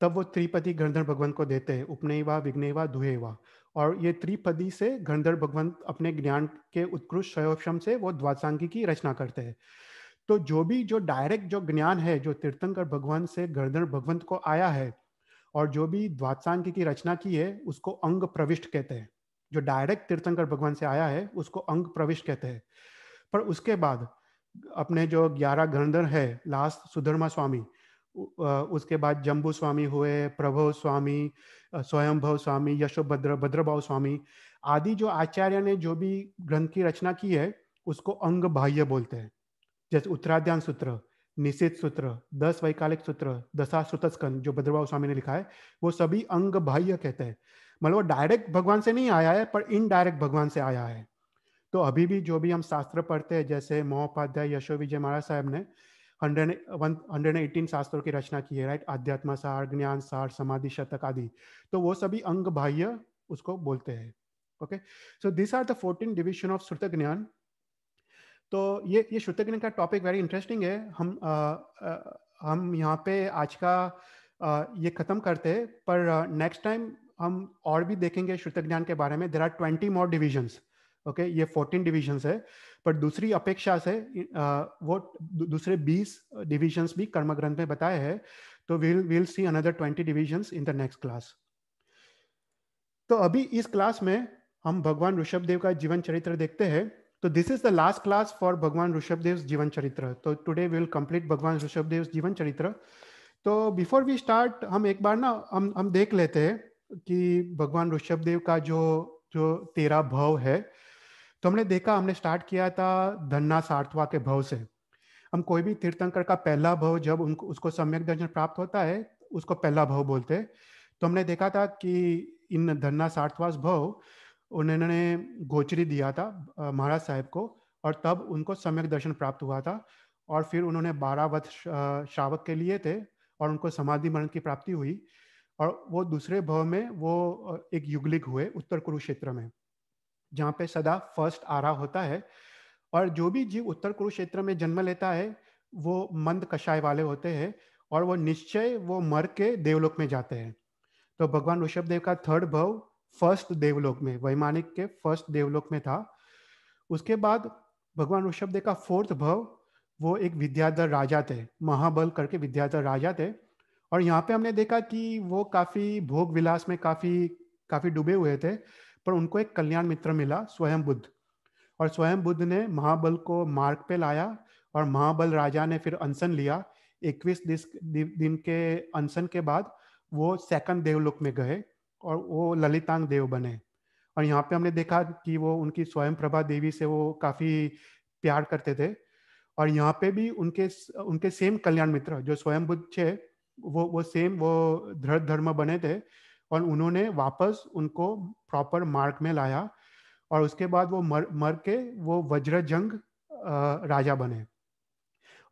तब वो त्रिपति गणधर भगवान को देते हैं उपनयवा विघ्नेवा दुहेवा और ये त्रिपदी से गंधर्व भगवंत अपने ज्ञान के उत्कृष्ट शयोक्षम से वो द्वासांगी की रचना करते हैं तो जो भी जो डायरेक्ट जो ज्ञान है जो तीर्थंकर भगवान से गंधर्व भगवंत को आया है और जो भी द्वासांगी की रचना की है उसको अंग प्रविष्ट कहते हैं जो डायरेक्ट तीर्थंकर भगवान से आया है उसको अंग प्रविष्ट कहते हैं पर उसके बाद अपने जो ग्यारह गंधर्व है लास्ट सुधर्मा स्वामी उसके बाद जम्बू स्वामी हुए प्रभव स्वामी स्वयंभव स्वामी यशोभद्र भद्रभाव स्वामी आदि जो आचार्य ने जो भी ग्रंथ की रचना की है उसको अंग बाह्य बोलते हैं जैसे उत्तराध्यान सूत्र निशित सूत्र दस वैकालिक सूत्र दशा श्रुतस्कन जो भद्रभाव स्वामी ने लिखा है वो सभी अंग बाह्य कहते हैं मतलब वो डायरेक्ट भगवान से नहीं आया है पर इनडायरेक्ट भगवान से आया है तो अभी भी जो भी हम शास्त्र पढ़ते हैं जैसे महोपाध्याय यशो विजय महाराज साहब ने हंड्रेड वन हंड्रेड एटीन शास्त्रों की रचना की है राइट अध्यात्म सार ज्ञान सार समाधि शतक आदि तो वो सभी अंग बाह्य उसको बोलते हैं okay so this are the fourteen division of श्रुत ज्ञान तो ये ये श्रुत ज्ञान का टॉपिक वेरी इंटरेस्टिंग है हम आ, आ, हम यहाँ पे आज का आ, ये ख़त्म करते हैं पर नेक्स्ट टाइम हम और भी देखेंगे श्रुत ज्ञान के बारे में there are twenty more divisions okay ये फोर्टीन डिविजन्स है पर दूसरी अपेक्षा से वो दूसरे 20 डिविजन्स भी कर्म ग्रंथ में बताए हैं तो will will see another 20 divisions in the next class तो अभी इस क्लास में हम भगवान ऋषभदेव का जीवन चरित्र देखते हैं तो this is the last class for Bhagwan Rishabhdev जीवन चरित्र तो टुडे विल कंप्लीट भगवान ऋषभदेव जीवन चरित्र तो बिफोर वी स्टार्ट हम एक बार ना हम हम देख लेते हैं कि भगवान ऋषभदेव का जो जो तेरा भव है तो हमने देखा हमने स्टार्ट किया था धन्ना सार्थवा के भव से हम कोई भी तीर्थंकर का पहला भव जब उनको उसको सम्यक दर्शन प्राप्त होता है उसको पहला भव बोलते तो हमने देखा था कि इन धन्ना सार्थवास भव उन्होंने गोचरी दिया था महाराज साहेब को और तब उनको सम्यक दर्शन प्राप्त हुआ था और फिर उन्होंने बारह वर्ष श्रावक के लिए थे और उनको समाधि मरण की प्राप्ति हुई और वो दूसरे भव में वो एक युगलिक हुए उत्तर कुरुक्षेत्र में जहाँ पे सदा फर्स्ट आ रहा होता है और जो भी जीव उत्तर कुरुक्षेत्र में जन्म लेता है वो मंद कषाय वाले होते हैं और वो निश्चय वो मर के देवलोक में जाते हैं तो भगवान ऋषभ देव का थर्ड भव फर्स्ट देवलोक में वैमानिक के फर्स्ट देवलोक में था उसके बाद भगवान ऋषभदेव का फोर्थ भव वो एक विद्याधर राजा थे महाबल करके विद्याधर राजा थे और यहाँ पे हमने देखा कि वो काफ़ी भोग विलास में काफ़ी काफ़ी डूबे हुए थे पर उनको एक कल्याण मित्र मिला स्वयं बुद्ध और स्वयं बुद्ध ने महाबल को मार्ग पे लाया और महाबल राजा ने फिर अनशन लिया इक्कीस दिन के अनशन के बाद वो सेकंड देवलोक में गए और वो ललितांग देव बने और यहाँ पे हमने देखा कि वो उनकी स्वयं प्रभा देवी से वो काफ़ी प्यार करते थे और यहाँ पे भी उनके उनके सेम कल्याण मित्र जो स्वयं बुद्ध थे वो वो सेम वो धर्म बने थे और उन्होंने वापस उनको प्रॉपर मार्ग में लाया और उसके बाद वो मर मर के वो वज्रजंग राजा बने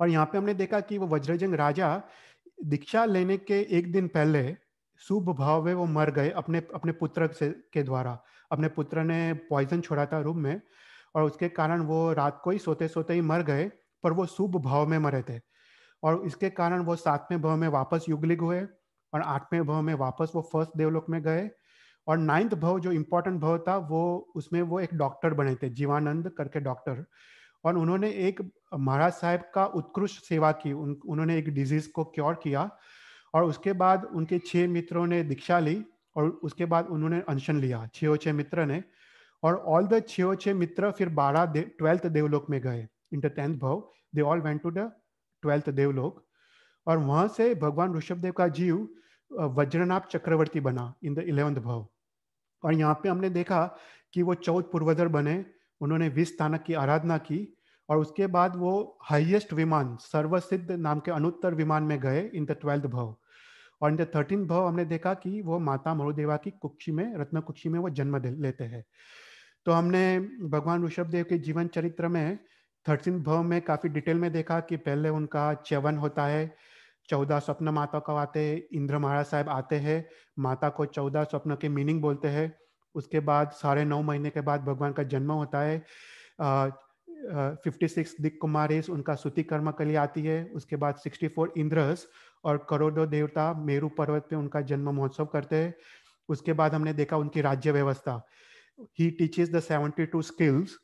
और यहाँ पे हमने देखा कि वो वज्रजंग राजा दीक्षा लेने के एक दिन पहले शुभ भाव में वो मर गए अपने अपने पुत्र से के द्वारा अपने पुत्र ने पॉइजन छोड़ा था रूम में और उसके कारण वो रात को ही सोते सोते ही मर गए पर वो शुभ भाव में मरे थे और इसके कारण वो सातवें भाव में वापस युगलिग हुए और आठवें भव में वापस वो फर्स्ट देवलोक में गए और नाइन्थ भव जो इम्पोर्टेंट भव था वो उसमें वो एक डॉक्टर बने थे जीवानंद करके डॉक्टर और उन्होंने एक महाराज साहब का उत्कृष्ट सेवा की उन, उन्होंने एक डिजीज को क्योर किया और उसके बाद उनके छह मित्रों ने दीक्षा ली और उसके बाद उन्होंने अनशन लिया छो छः मित्र ने और ऑल द छो छः मित्र फिर बारह दे, ट्वेल्थ देवलोक में गए इन द टेंथ भव they all went to the twelfth देवलोक और वहाँ से भगवान ऋषभदेव का जीव वज्रनाभ चक्रवर्ती बना इन द इलेवंथ भाव और यहाँ पे हमने देखा कि वो चौथ पूर्वधर बने उन्होंने विष स्थानक की आराधना की और उसके बाद वो हाईएस्ट विमान सर्वसिद्ध नाम के अनुत्तर विमान में गए इन द ट्वेल्थ भाव और इन द थर्टीन भाव हमने देखा कि वो माता मरुदेवा की कुक्षी में रत्न कुक्षी में वो जन्म लेते हैं तो हमने भगवान ऋषभ देव के जीवन चरित्र में थर्टीन भाव में काफ़ी डिटेल में देखा कि पहले उनका च्यवन होता है चौदह स्वप्न माता को आते हैं इंद्र महाराज साहब आते हैं माता को चौदह स्वप्न के मीनिंग बोलते हैं उसके बाद साढ़े नौ महीने के बाद भगवान का जन्म होता है फिफ्टी सिक्स दिक कुमारी उनका सुति कर्म के लिए आती है उसके बाद सिक्सटी फोर इंद्रस और करोड़ों देवता मेरू पर्वत पे उनका जन्म महोत्सव करते हैं उसके बाद हमने देखा उनकी राज्य व्यवस्था he teaches the seventy two skills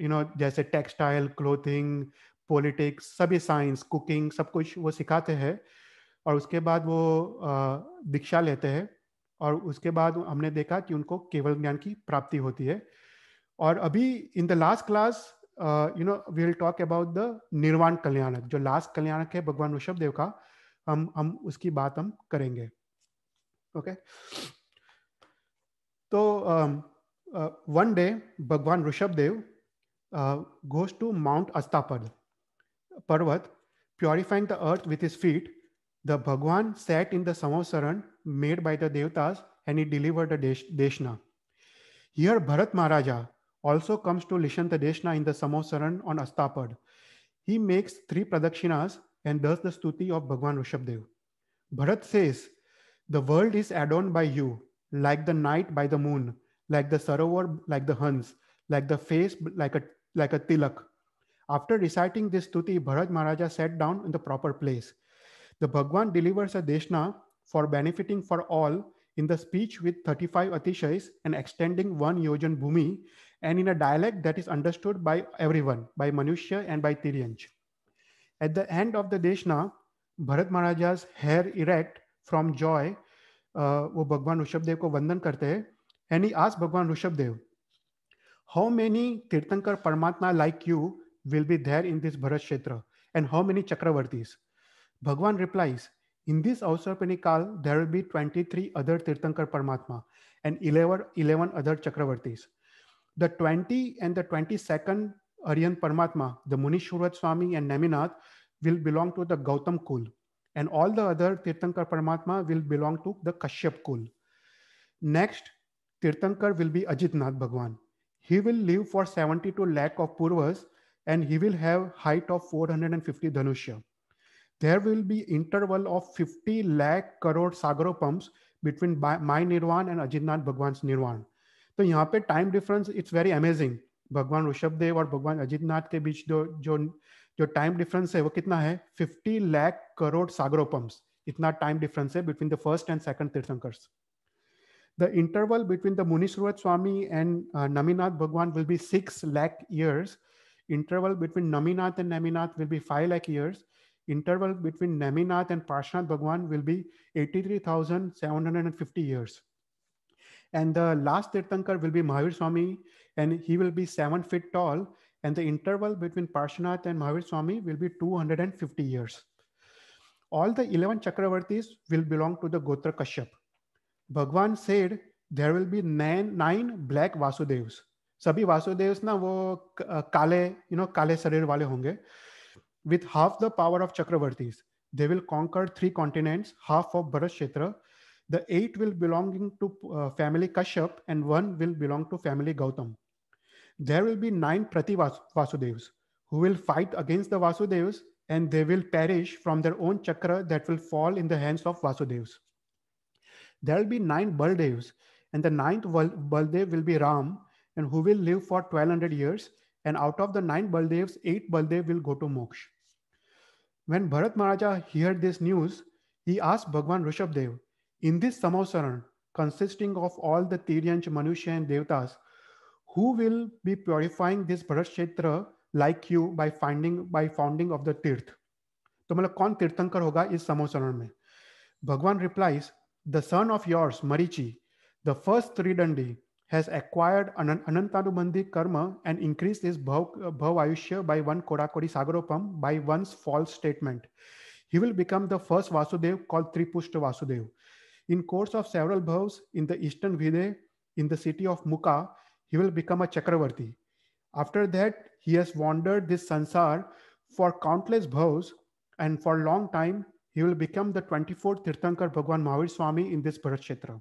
you know जैसे टेक्सटाइल क्लोथिंग पॉलिटिक्स सभी साइंस कुकिंग सब कुछ वो सिखाते हैं और उसके बाद वो दीक्षा लेते हैं और उसके बाद हमने देखा कि उनको केवल ज्ञान की प्राप्ति होती है और अभी in the last class you know we will talk about the निर्वाण कल्याणक जो लास्ट कल्याणक है भगवान ऋषभ देव का हम हम उसकी बात हम करेंगे ओके तो one day Bhagwan Rishabhdev goes to mount Ashtapad Parvat, purifying the earth with his feet, the Bhagwan sat in the Samosaran made by the Devatas and he delivered the desh Deshna. Here Bharat Maharaja also comes to listen the Deshna in the Samosaran on Astapad. He makes three pradakshinas and does the stuti of Bhagwan Rishabdev. Bharat says, the world is adorned by you, like the night by the moon, like the sarovar, like the Huns, like the face, like a, like a tilak, after reciting this stuti, Bharat Maharaja sat down in the proper place. The Bhagwan delivers a deshna for benefiting for all in the speech with 35 atishais and extending one yojan bhumi and in a dialect that is understood by everyone, by Manushya and by Tiryanj. At the end of the deshna, Bharat Maharaja's hair erect from joy, uh, वो भगवान ऋषभदेव को वंदन करते हैं and he asked Bhagwan Rushabdev, How many Tirthankar Paramatma like you will be there in this Bharat Kshetra and how many Chakravartis? Bhagwan replies, in this Kal there will be 23 other Tirthankar Paramatma and 11, 11 other Chakravartis. The 20 and the 22nd Aryan Paramatma, the Munishurvat Swami and Naminath, will belong to the Gautam Kul. And all the other Tirthankar Paramatma will belong to the Kashyap Kul. Next, Tirthankar will be Ajitnath Bhagwan. He will live for 72 lakh of Purvas and he will have height of 450 dhanushya. There will be interval of 50 lakh crore pumps between my nirvan and Ajitnath Bhagwan's nirvan. तो यहाँ पे time difference it's very amazing Bhagwan Rishabh देव और भगवान अजितनाथ के बीच जो जो जो time difference है वो कितना है 50 लाख करोड़ सागरोपम्स इतना टाइम डिफरेंस है between the first and second तीर्थंकर्स the interval between the Munishruvat Swami and uh, Bhagwan will be six lakh years, interval between Naminath and Naminath will be 5 lakh years. Interval between Naminath and Parshnath Bhagwan will be 83,750 years. And the last Tirthankar will be Mahavir Swami, and he will be 7 feet tall. And the interval between Parshnath and Mahavir Swami will be 250 years. All the 11 Chakravartis will belong to the Gotra Kashyap. Bhagwan said there will be nine, nine black Vasudevs सभी वासुदेव ना वो काले you know काले शरीर वाले होंगे with half the power of चक्रवर्तीज they will conquer three continents half of Bharat क्षेत्र the eight will belonging to uh, family Kashyap and one will belong to family Gautam. There will be nine Prati Vasudevs who will fight against the Vasudevs and they will perish from their own chakra that will fall in the hands of Vasudevs. There will be nine Baldevs and the ninth Baldev will be Ram and who will live for 1200 years. And out of the nine Baldevs, eight Baldev will go to moksha When Bharat Maharaja heard this news, he asked Bhagwan Rishabdev, in this Samavasaran, consisting of all the Tiryanch, manushya and Devatas, who will be purifying this Bharat kshetra like you by finding by founding of the Tirth? to matlab kon tirthankar hoga is समोसरण mein bhagwan replies the son of yours marichi the first tridandi has acquired An- Anantarubandhi karma and increased his bhav, bhav ayushya by one Kodakodi Sagaropam by one's false statement. He will become the first Vasudev called Tripushta Vasudev. In course of several bhavs in the eastern Vide, in the city of Mukha, he will become a Chakravarti. After that, he has wandered this sansar for countless bhavs and for a long time, he will become the 24th Tirthankar Bhagwan Mahavir Swami in this Bharat Kshetra.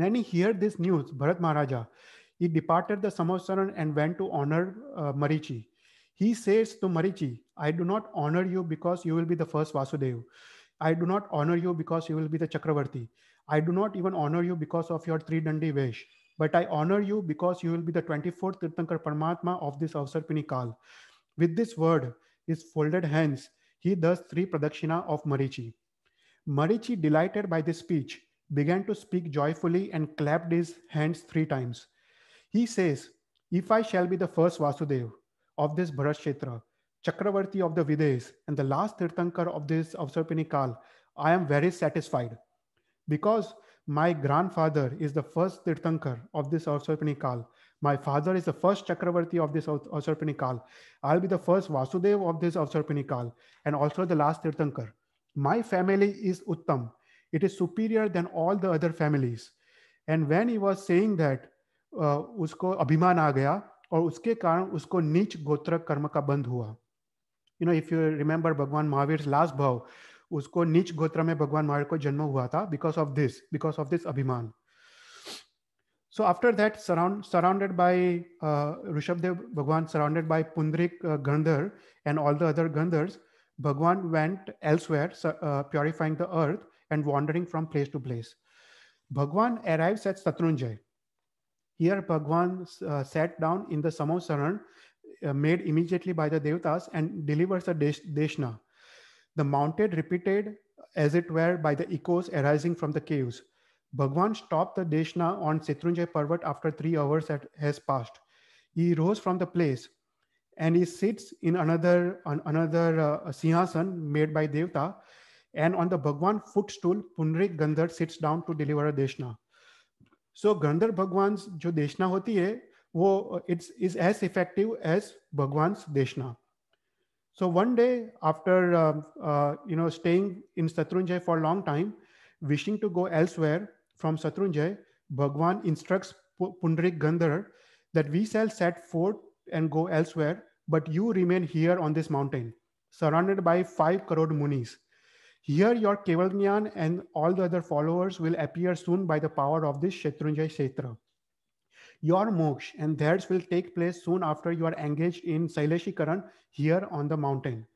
When he heard this news, Bharat Maharaja, he departed the Samavasaran and went to honor uh, Marichi. He says to Marichi, I do not honor you because you will be the first Vasudeva. I do not honor you because you will be the Chakravarti. I do not even honor you because of your three dandi vesh, but I honor you because you will be the 24th Tirthankar Paramatma of this Avsarpini Kal. With this word, his folded hands, he does three pradakshina of Marichi. Marichi, delighted by this speech, began to speak joyfully and clapped his hands three times. He says, If I shall be the first Vasudeva of this Bharat Chakravarti of the Vides, and the last Tirthankar of this Kal, I am very satisfied. Because my grandfather is the first Tirthankar of this Kal. my father is the first Chakravarti of this Kal. I'll be the first Vasudeva of this Kal and also the last Tirthankar. My family is Uttam, it is superior than all the other families. And when he was saying that, uh, उसको अभिमान आ गया और उसके कारण उसको नीच गोत्र कर्म का बंद हुआ You know, if you remember, भगवान महावीर लास्ट भाव उसको नीच गोत्र में भगवान महावीर को जन्म हुआ था because of this, because of this अभिमान So after that, surround, surrounded by uh, Rishabdev Bhagwan, surrounded by Pundrik uh, Gandhar and all the other Gandhars, Bhagwan went elsewhere, uh, purifying the earth and wandering from place to place. Bhagwan arrives at Satrunjay. Here, Bhagwan uh, sat down in the Samosaran uh, made immediately by the Devatas and delivers a desh- Deshna. The mounted repeated as it were by the echoes arising from the caves. Bhagwan stopped the Deshna on Setrunjay Parvat after three hours had, has passed. He rose from the place and he sits in another, another uh, made by Devta and on the Bhagwan footstool, Punrik Gandhar sits down to deliver a deshna. So Gandhar Bhagwan's jo deshna होती है uh, it's is as effective as Bhagwan's deshna. So one day after uh, uh, you know staying in Satrunjay for a long time, wishing to go elsewhere from Satrunjay, Bhagwan instructs Punrik Gandhar that we shall set forth and go elsewhere, but you remain here on this mountain, surrounded by five crore munis. Here, your Kevalgnyan and all the other followers will appear soon by the power of this Shetrunjay Shetra. Your moksh and theirs will take place soon after you are engaged in Saileshikaran here on the mountain.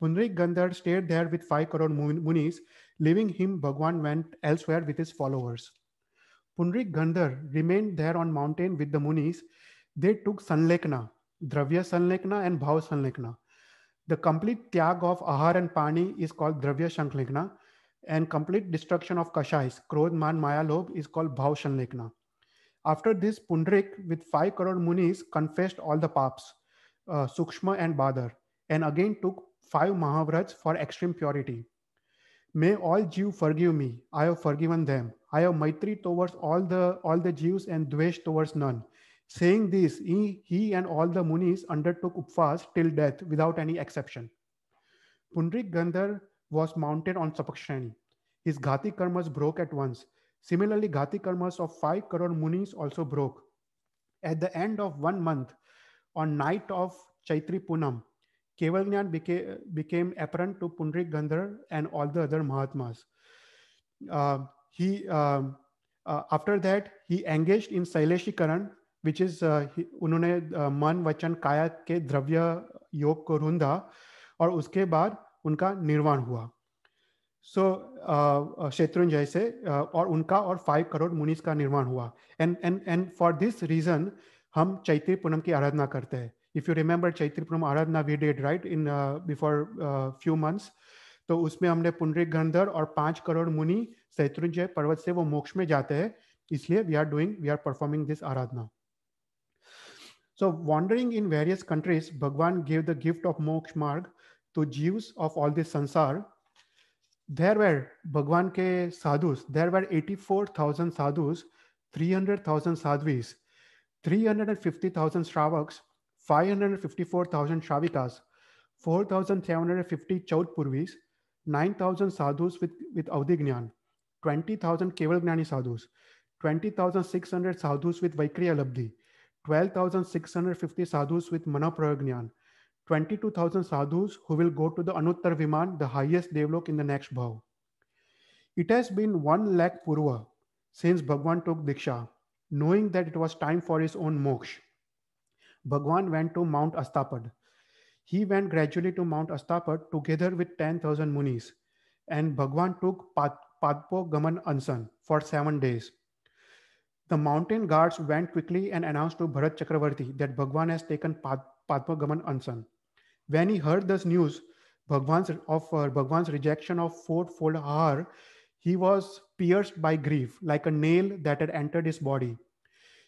Punrik Gandhar stayed there with 5 crore munis, leaving him Bhagwan went elsewhere with his followers. Punrik Gandhar remained there on mountain with the munis. They took Sanlekna, Dravya Sanlekna and Bhav Sanlekna. The complete tyag of ahar and pani is called dravya shanklekna, and complete destruction of kashais, krodh, man, maya, lob is called bhav shanklekna. After this, Pundrik with five crore munis confessed all the paps, uh, Sukshma and Badar, and again took five Mahavrats for extreme purity. May all Jews forgive me. I have forgiven them. I have maitri towards all the all the Jews and dvesh towards none. Saying this, he, he and all the munis undertook Upvas till death without any exception. Pundrik Gandhar was mounted on Sapakshani. His Ghati karmas broke at once. Similarly, Ghati karmas of 5 crore munis also broke. At the end of one month, on night of Chaitri Punam, Kevalnyan became, became apparent to Pundrik Gandhar and all the other Mahatmas. Uh, he, uh, uh, after that, he engaged in Saileshikaran which is uh, उन्होंने uh, मन वचन काया के द्रव्य योग को रूंधा और उसके बाद उनका निर्वाण हुआ सो so, uh, शत्रुंजय से और उनका और फाइव करोड़ मुनिस का निर्माण हुआ and and and for this reason हम चैत्री पूनम की आराधना करते हैं if you remember Chaitri Poonam आराधना we did right in before few months तो उसमें हमने पुनरिक गंधर और पांच करोड़ मुनि शत्रुंजय पर्वत से वो मोक्ष में जाते हैं इसलिए we are doing we are performing this aradhana So wandering in various countries, Bhagwan gave the gift of Moksh Marg to Jews of all this Sansar. There were Bhagwan ke sadhus, there were 84,000 sadhus, 300,000 sadhvis, 350,000 shravaks, 554,000 shravikas, 4,750 chautpurvis, 9,000 sadhus with, with Avdignan, 20,000 Keval sadhus, 20,600 sadhus with Vaikriya Labdhi, 12,650 sadhus with Manaprayagnan, 22,000 sadhus who will go to the Anuttar Viman, the highest devlok in the next bhav. It has been one lakh purva since Bhagwan took Diksha, knowing that it was time for his own moksha. Bhagwan went to Mount Astapad. He went gradually to Mount Astapad together with 10,000 munis, and Bhagwan took Pad- Padpo Gaman Ansan for seven days. The mountain guards went quickly and announced to Bharat Chakravarti that Bhagwan has taken Pad- Padma Ansan. When he heard this news Bhagwan's, of uh, Bhagwan's rejection of fourfold har, he was pierced by grief like a nail that had entered his body.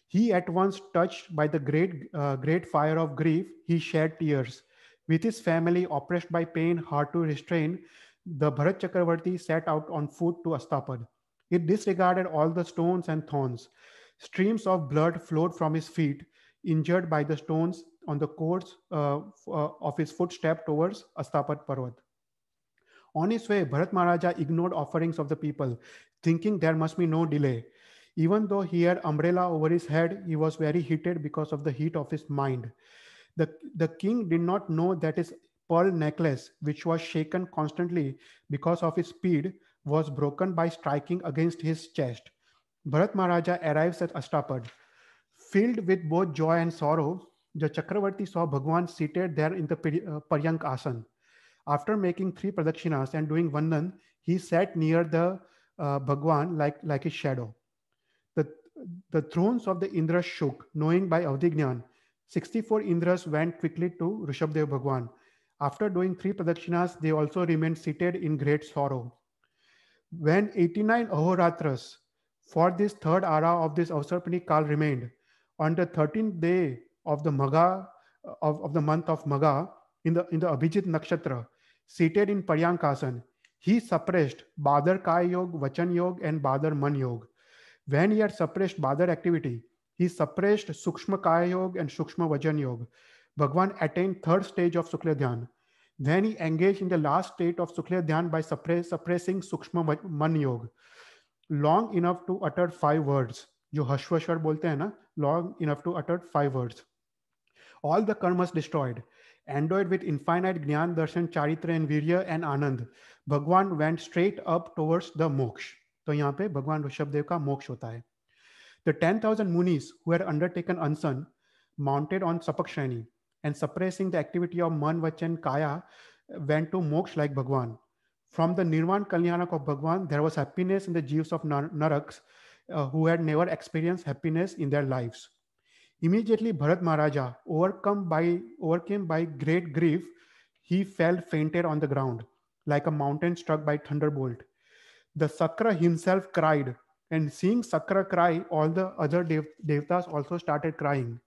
He at once touched by the great, uh, great fire of grief, he shed tears. With his family oppressed by pain hard to restrain, the Bharat Chakravarti set out on foot to Astapad. It disregarded all the stones and thorns. Streams of blood flowed from his feet, injured by the stones on the course uh, uh, of his footstep towards Astapat Parvat. On his way, Bharat Maharaja ignored offerings of the people, thinking there must be no delay. Even though he had umbrella over his head, he was very heated because of the heat of his mind. The, the king did not know that his pearl necklace, which was shaken constantly because of his speed, was broken by striking against his chest. Bharat Maharaja arrives at Astapad. Filled with both joy and sorrow, the Chakravarti saw Bhagwan seated there in the uh, Paryank Asan. After making three pradakshinas and doing vandan, he sat near the uh, Bhagwan like, like his shadow. The, the thrones of the Indras shook, knowing by Avdignan. 64 Indras went quickly to Rishabdev Bhagwan. After doing three pradakshinas, they also remained seated in great sorrow. When 89 Ahoratras, for this third ara of this Avasarsapani Kal remained. On the 13th day of the Magha, of, of the month of Magha, in the, in the Abhijit Nakshatra, seated in Paryankasan, he suppressed Badar Kaya Yog, Vachan Yog, and Badar Man Yog. When he had suppressed Badar activity, he suppressed Sukshma Kaya Yog and Sukshma Vajan Yog. Bhagwan attained third stage of Sukla Dhyan. Then he engaged in the last state of Sukla Dhyan by suppress, suppressing Sukshma Man Yog. Long enough to utter five words जो हश्वशर बोलते हैं ना long enough to utter five words all the karmas destroyed android with infinite gyan darshan charitra and veer and anand bhagwan went straight up towards the moksha तो यहाँ पे भगवान ऋषभ देव का मोक्ष होता है the ten thousand munis who had undertaken anshan mounted on sapak shreni and suppressing the activity of man vachan kaya went to moksha like bhagwan From the Nirvan Kalyanak of Bhagwan, there was happiness in the Jeeves of Naraks uh, who had never experienced happiness in their lives. Immediately, Bharat Maharaja, overcome by, overcome by great grief, he fell fainted on the ground, like a mountain struck by thunderbolt. The Sakra himself cried, and seeing Sakra cry, all the other dev devtas also started crying.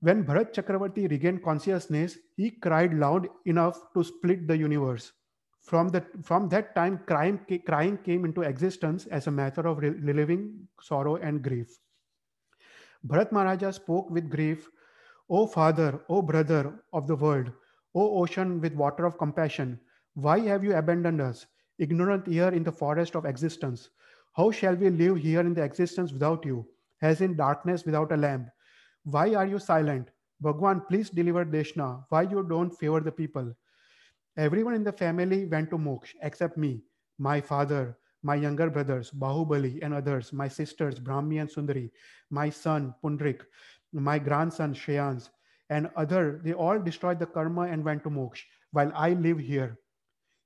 When Bharat Chakravarti regained consciousness, he cried loud enough to split the universe from that from that time crime crying came into existence as a matter of relieving sorrow and grief bharat maharaja spoke with grief o father o brother of the world o ocean with water of compassion why have you abandoned us ignorant here in the forest of existence how shall we live here in the existence without you as in darkness without a lamp why are you silent bhagwan please deliver deshna why you don't favor the people Everyone in the family went to Moksha except me, my father, my younger brothers, Bahubali and others, my sisters, Brahmi and Sundari, my son, Pundrik, my grandson, Shreyans, and other, they all destroyed the karma and went to Moksha while I live here.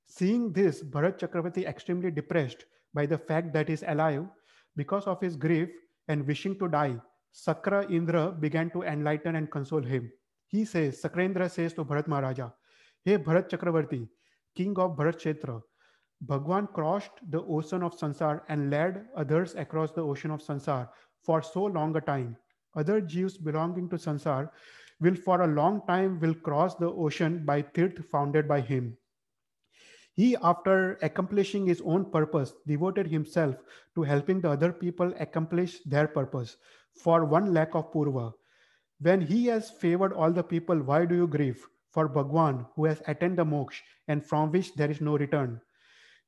Seeing this, Bharat Chakravarti extremely depressed by the fact that he's alive because of his grief and wishing to die, Sakra Indra began to enlighten and console him. He says, Sakra Indra says to Bharat Maharaja, he Bharat Chakravarti, king of Bharat Kshetra, Bhagwan crossed the ocean of Sansar and led others across the ocean of Sansar for so long a time. Other Jews belonging to Sansar will for a long time will cross the ocean by Tirth founded by him. He, after accomplishing his own purpose, devoted himself to helping the other people accomplish their purpose for one lack of purva. When he has favored all the people, why do you grieve? for Bhagwan who has attained the moksha and from which there is no return.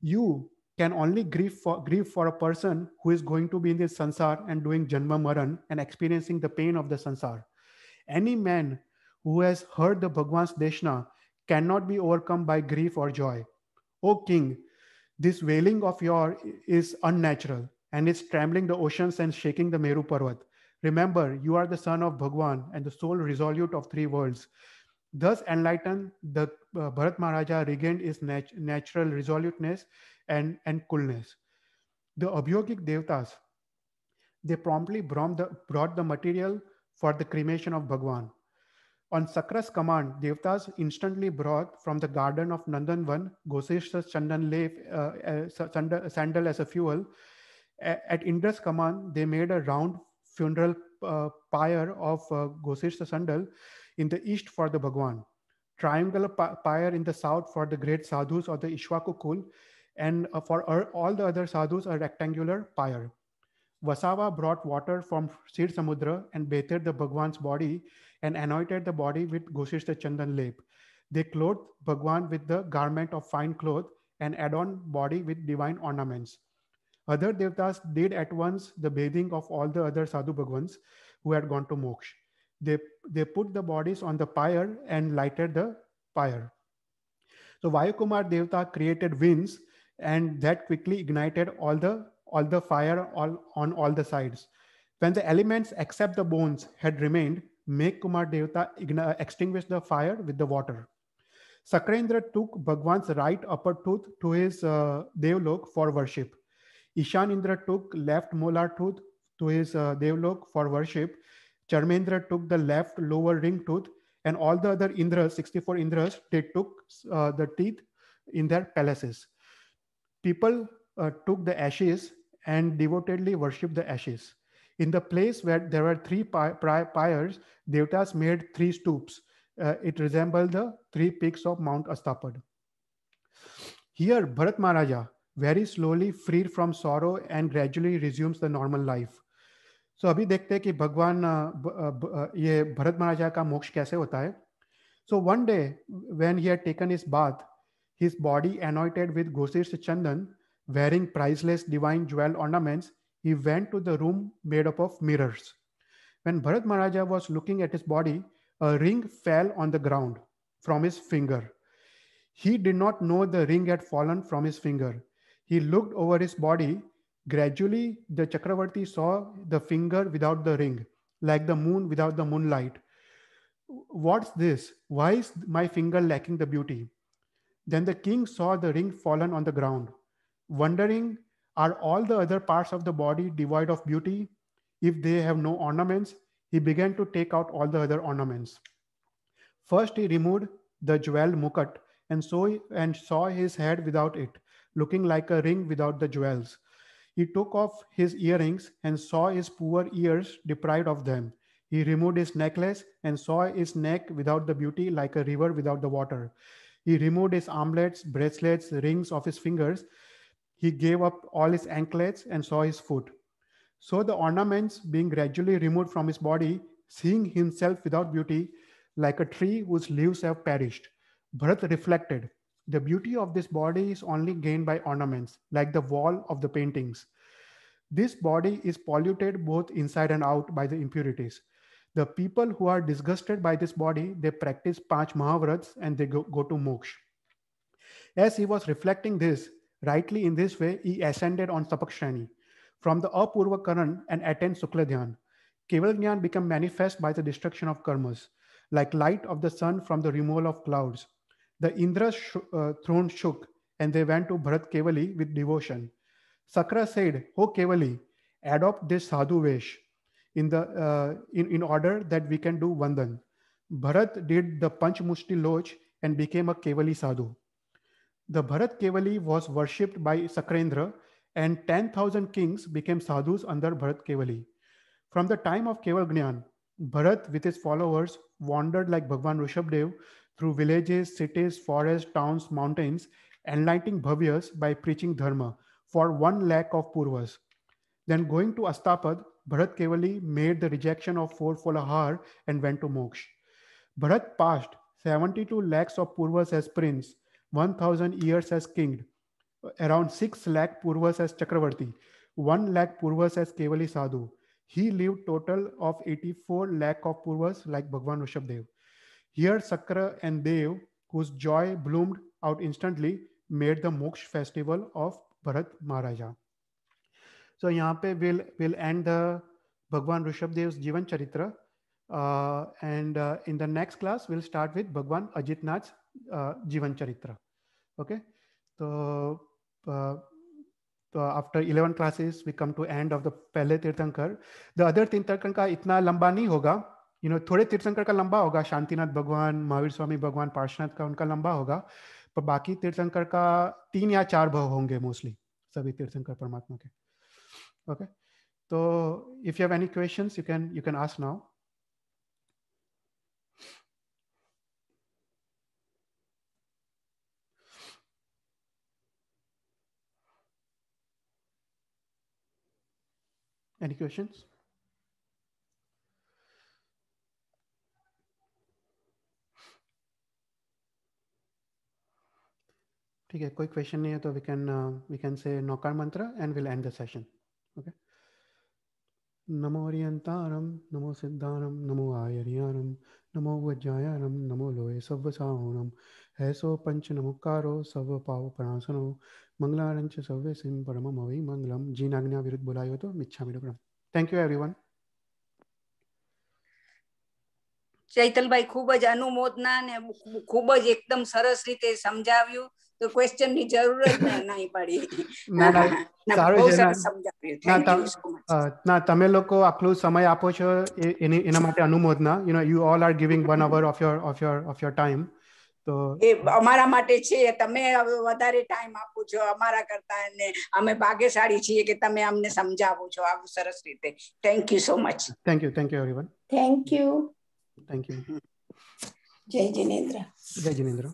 You can only grieve for, grieve for a person who is going to be in this sansar and doing janma maran and experiencing the pain of the sansar. Any man who has heard the Bhagwan's deshna cannot be overcome by grief or joy. O king, this wailing of yours is unnatural and is trembling the oceans and shaking the Meru Parvat. Remember, you are the son of Bhagwan and the sole resolute of three worlds. Thus enlightened, the uh, Bharat Maharaja regained his nat natural resoluteness and, and coolness. The Abhyogic Devtas, they promptly brought the, brought the material for the cremation of Bhagwan. On Sakra's command, Devtas instantly brought from the garden of Nandanvan Gosesh's chandan leaf, uh, uh sandal as a fuel. At Indra's command, they made a round funeral uh, pyre of uh, sandal in the east for the Bhagwan, triangular pyre in the south for the great sadhus or the Ishwakukul, and uh, for all the other sadhus, a rectangular pyre. Vasava brought water from Sir Samudra and bathed the Bhagwan's body and anointed the body with Goshishta Chandan Lep. They clothed Bhagwan with the garment of fine cloth and adorned body with divine ornaments. Other devtas did at once the bathing of all the other sadhu Bhagwans who had gone to moksha they, they put the bodies on the pyre and lighted the pyre. So Vayukumar Devta created winds and that quickly ignited all the, all the fire all, on all the sides. When the elements except the bones had remained, Meg Kumar Devta uh, extinguished the fire with the water. Sakrendra took Bhagwan's right upper tooth to his uh, Devlok for worship. Ishan Indra took left molar tooth to his uh, Devlok for worship. Charmendra took the left lower ring tooth and all the other Indras, 64 Indras, they took uh, the teeth in their palaces. People uh, took the ashes and devotedly worshipped the ashes. In the place where there were three pyres, Devtas made three stoops. Uh, it resembled the three peaks of Mount Astapad. Here, Bharat Maharaja very slowly freed from sorrow and gradually resumes the normal life. So so, अभी देखते हैं कि भगवान ये भरत महाराजा का मोक्ष कैसे होता है so one day when he taken is bath his body anointed with घोषिष chandan wearing priceless divine jewel ornaments he went to the room made up of mirrors when Bharat Maharaja was looking at his body a ring fell on the ground from his finger he did not know the ring at fallen from his finger he looked over his body Gradually, the Chakravarti saw the finger without the ring, like the moon without the moonlight. What's this? Why is my finger lacking the beauty? Then the king saw the ring fallen on the ground. Wondering, are all the other parts of the body devoid of beauty? If they have no ornaments, he began to take out all the other ornaments. First, he removed the jewel mukut, and, saw and saw his head without it, looking like a ring without the jewels. He took off his earrings and saw his poor ears deprived of them. He removed his necklace and saw his neck without the beauty, like a river without the water. He removed his armlets, bracelets, rings of his fingers. He gave up all his anklets and saw his foot. So the ornaments being gradually removed from his body, seeing himself without beauty, like a tree whose leaves have perished. Bharat reflected, the beauty of this body is only gained by ornaments, like the wall of the paintings. This body is polluted both inside and out by the impurities. The people who are disgusted by this body, they practice Panch Mahavrats and they go, go to Moksha. As he was reflecting this, rightly in this way, he ascended on Sapakshani from the Apurva Karan and attained Sukla Dhyan. Keval became manifest by the destruction of karmas, like light of the sun from the removal of clouds. The Indra sh- uh, throne shook, and they went to Bharat Kevali with devotion. Sakra said, O Kevali, adopt this sadhu vesh in, the, uh, in, in order that we can do Vandan. Bharat did the Mushti Loch and became a Kevali sadhu. The Bharat Kevali was worshipped by Sakrendra, and 10,000 kings became sadhus under Bharat Kevali. From the time of Keval Gyan, Bharat with his followers wandered like Bhagwan Rishabdev through villages, cities, forests, towns, mountains, enlightening Bhavyas by preaching Dharma for one lakh of Purvas. Then going to Astapad, Bharat Kevali made the rejection of fourfold ahar and went to Moksh. Bharat passed 72 lakhs of Purvas as prince, 1000 years as king, around 6 lakh Purvas as Chakravarti, 1 lakh Purvas as Kevali Sadhu. He lived total of 84 lakh of Purvas like Bhagwan Rishabdev. Here, Sakra and Dev, whose joy bloomed out instantly, made the Moksh festival of Bharat Maharaja. So, here we'll, we'll end the Bhagwan Rishabdev's Jivan Charitra. Uh, and uh, in the next class, we'll start with Bhagwan Ajit uh, Jivan Charitra. Okay. So, uh, तो after eleven classes we come to end of the पहले tirthankar the other तीर्थंकर का इतना लंबा नहीं होगा you know थोड़े तीर्थंकर का लंबा होगा शांतिनाथ भगवान महावीर स्वामी भगवान पार्शनाथ का उनका लंबा होगा पर बाकी तीर्थंकर का तीन या चार भव होंगे मोस्टली सभी तीर्थंकर परमात्मा के ओके तो if you have any questions you can you can ask now any questions ठीक है कोई क्वेश्चन नहीं है तो we can we can say Navkar mantra and will end the session okay नमो अरियंतारम नमो सिद्धारम नमो आयरियारम नमो वज्रायारम नमो लोहे सव सव्वसाहूनम हैसो पंच नमुकारो सव पाव परासनो मंगलारंच सव्य सिंह परम मवि मंगलम जीन आज्ञा विरुद्ध बुलायो तो मिच्छा मिलो मिडो थैंक यू एवरीवन ચૈતલભાઈ ખૂબ જ અનુમોદના ને ખૂબ જ એકદમ સરસ રીતે સમજાવ્યું તો ક્વેશ્ચન ની જરૂર જ નહીં પડી છે તમે લોકો આટલો સમય આપો છો એના માટે અનુમોદના you know you all are giving 1 hour of your of your of your time તો એ અમારા માટે છે તમે વધારે ટાઈમ આપો છો અમારા કરતા અને અમે ભાગ્યશાળી છીએ કે તમે અમને સમજાવો છો આવું સરસ રીતે thank you so much thank you thank you everyone thank you thank you જય જિનેન્દ્ર જય જિનેન્દ્ર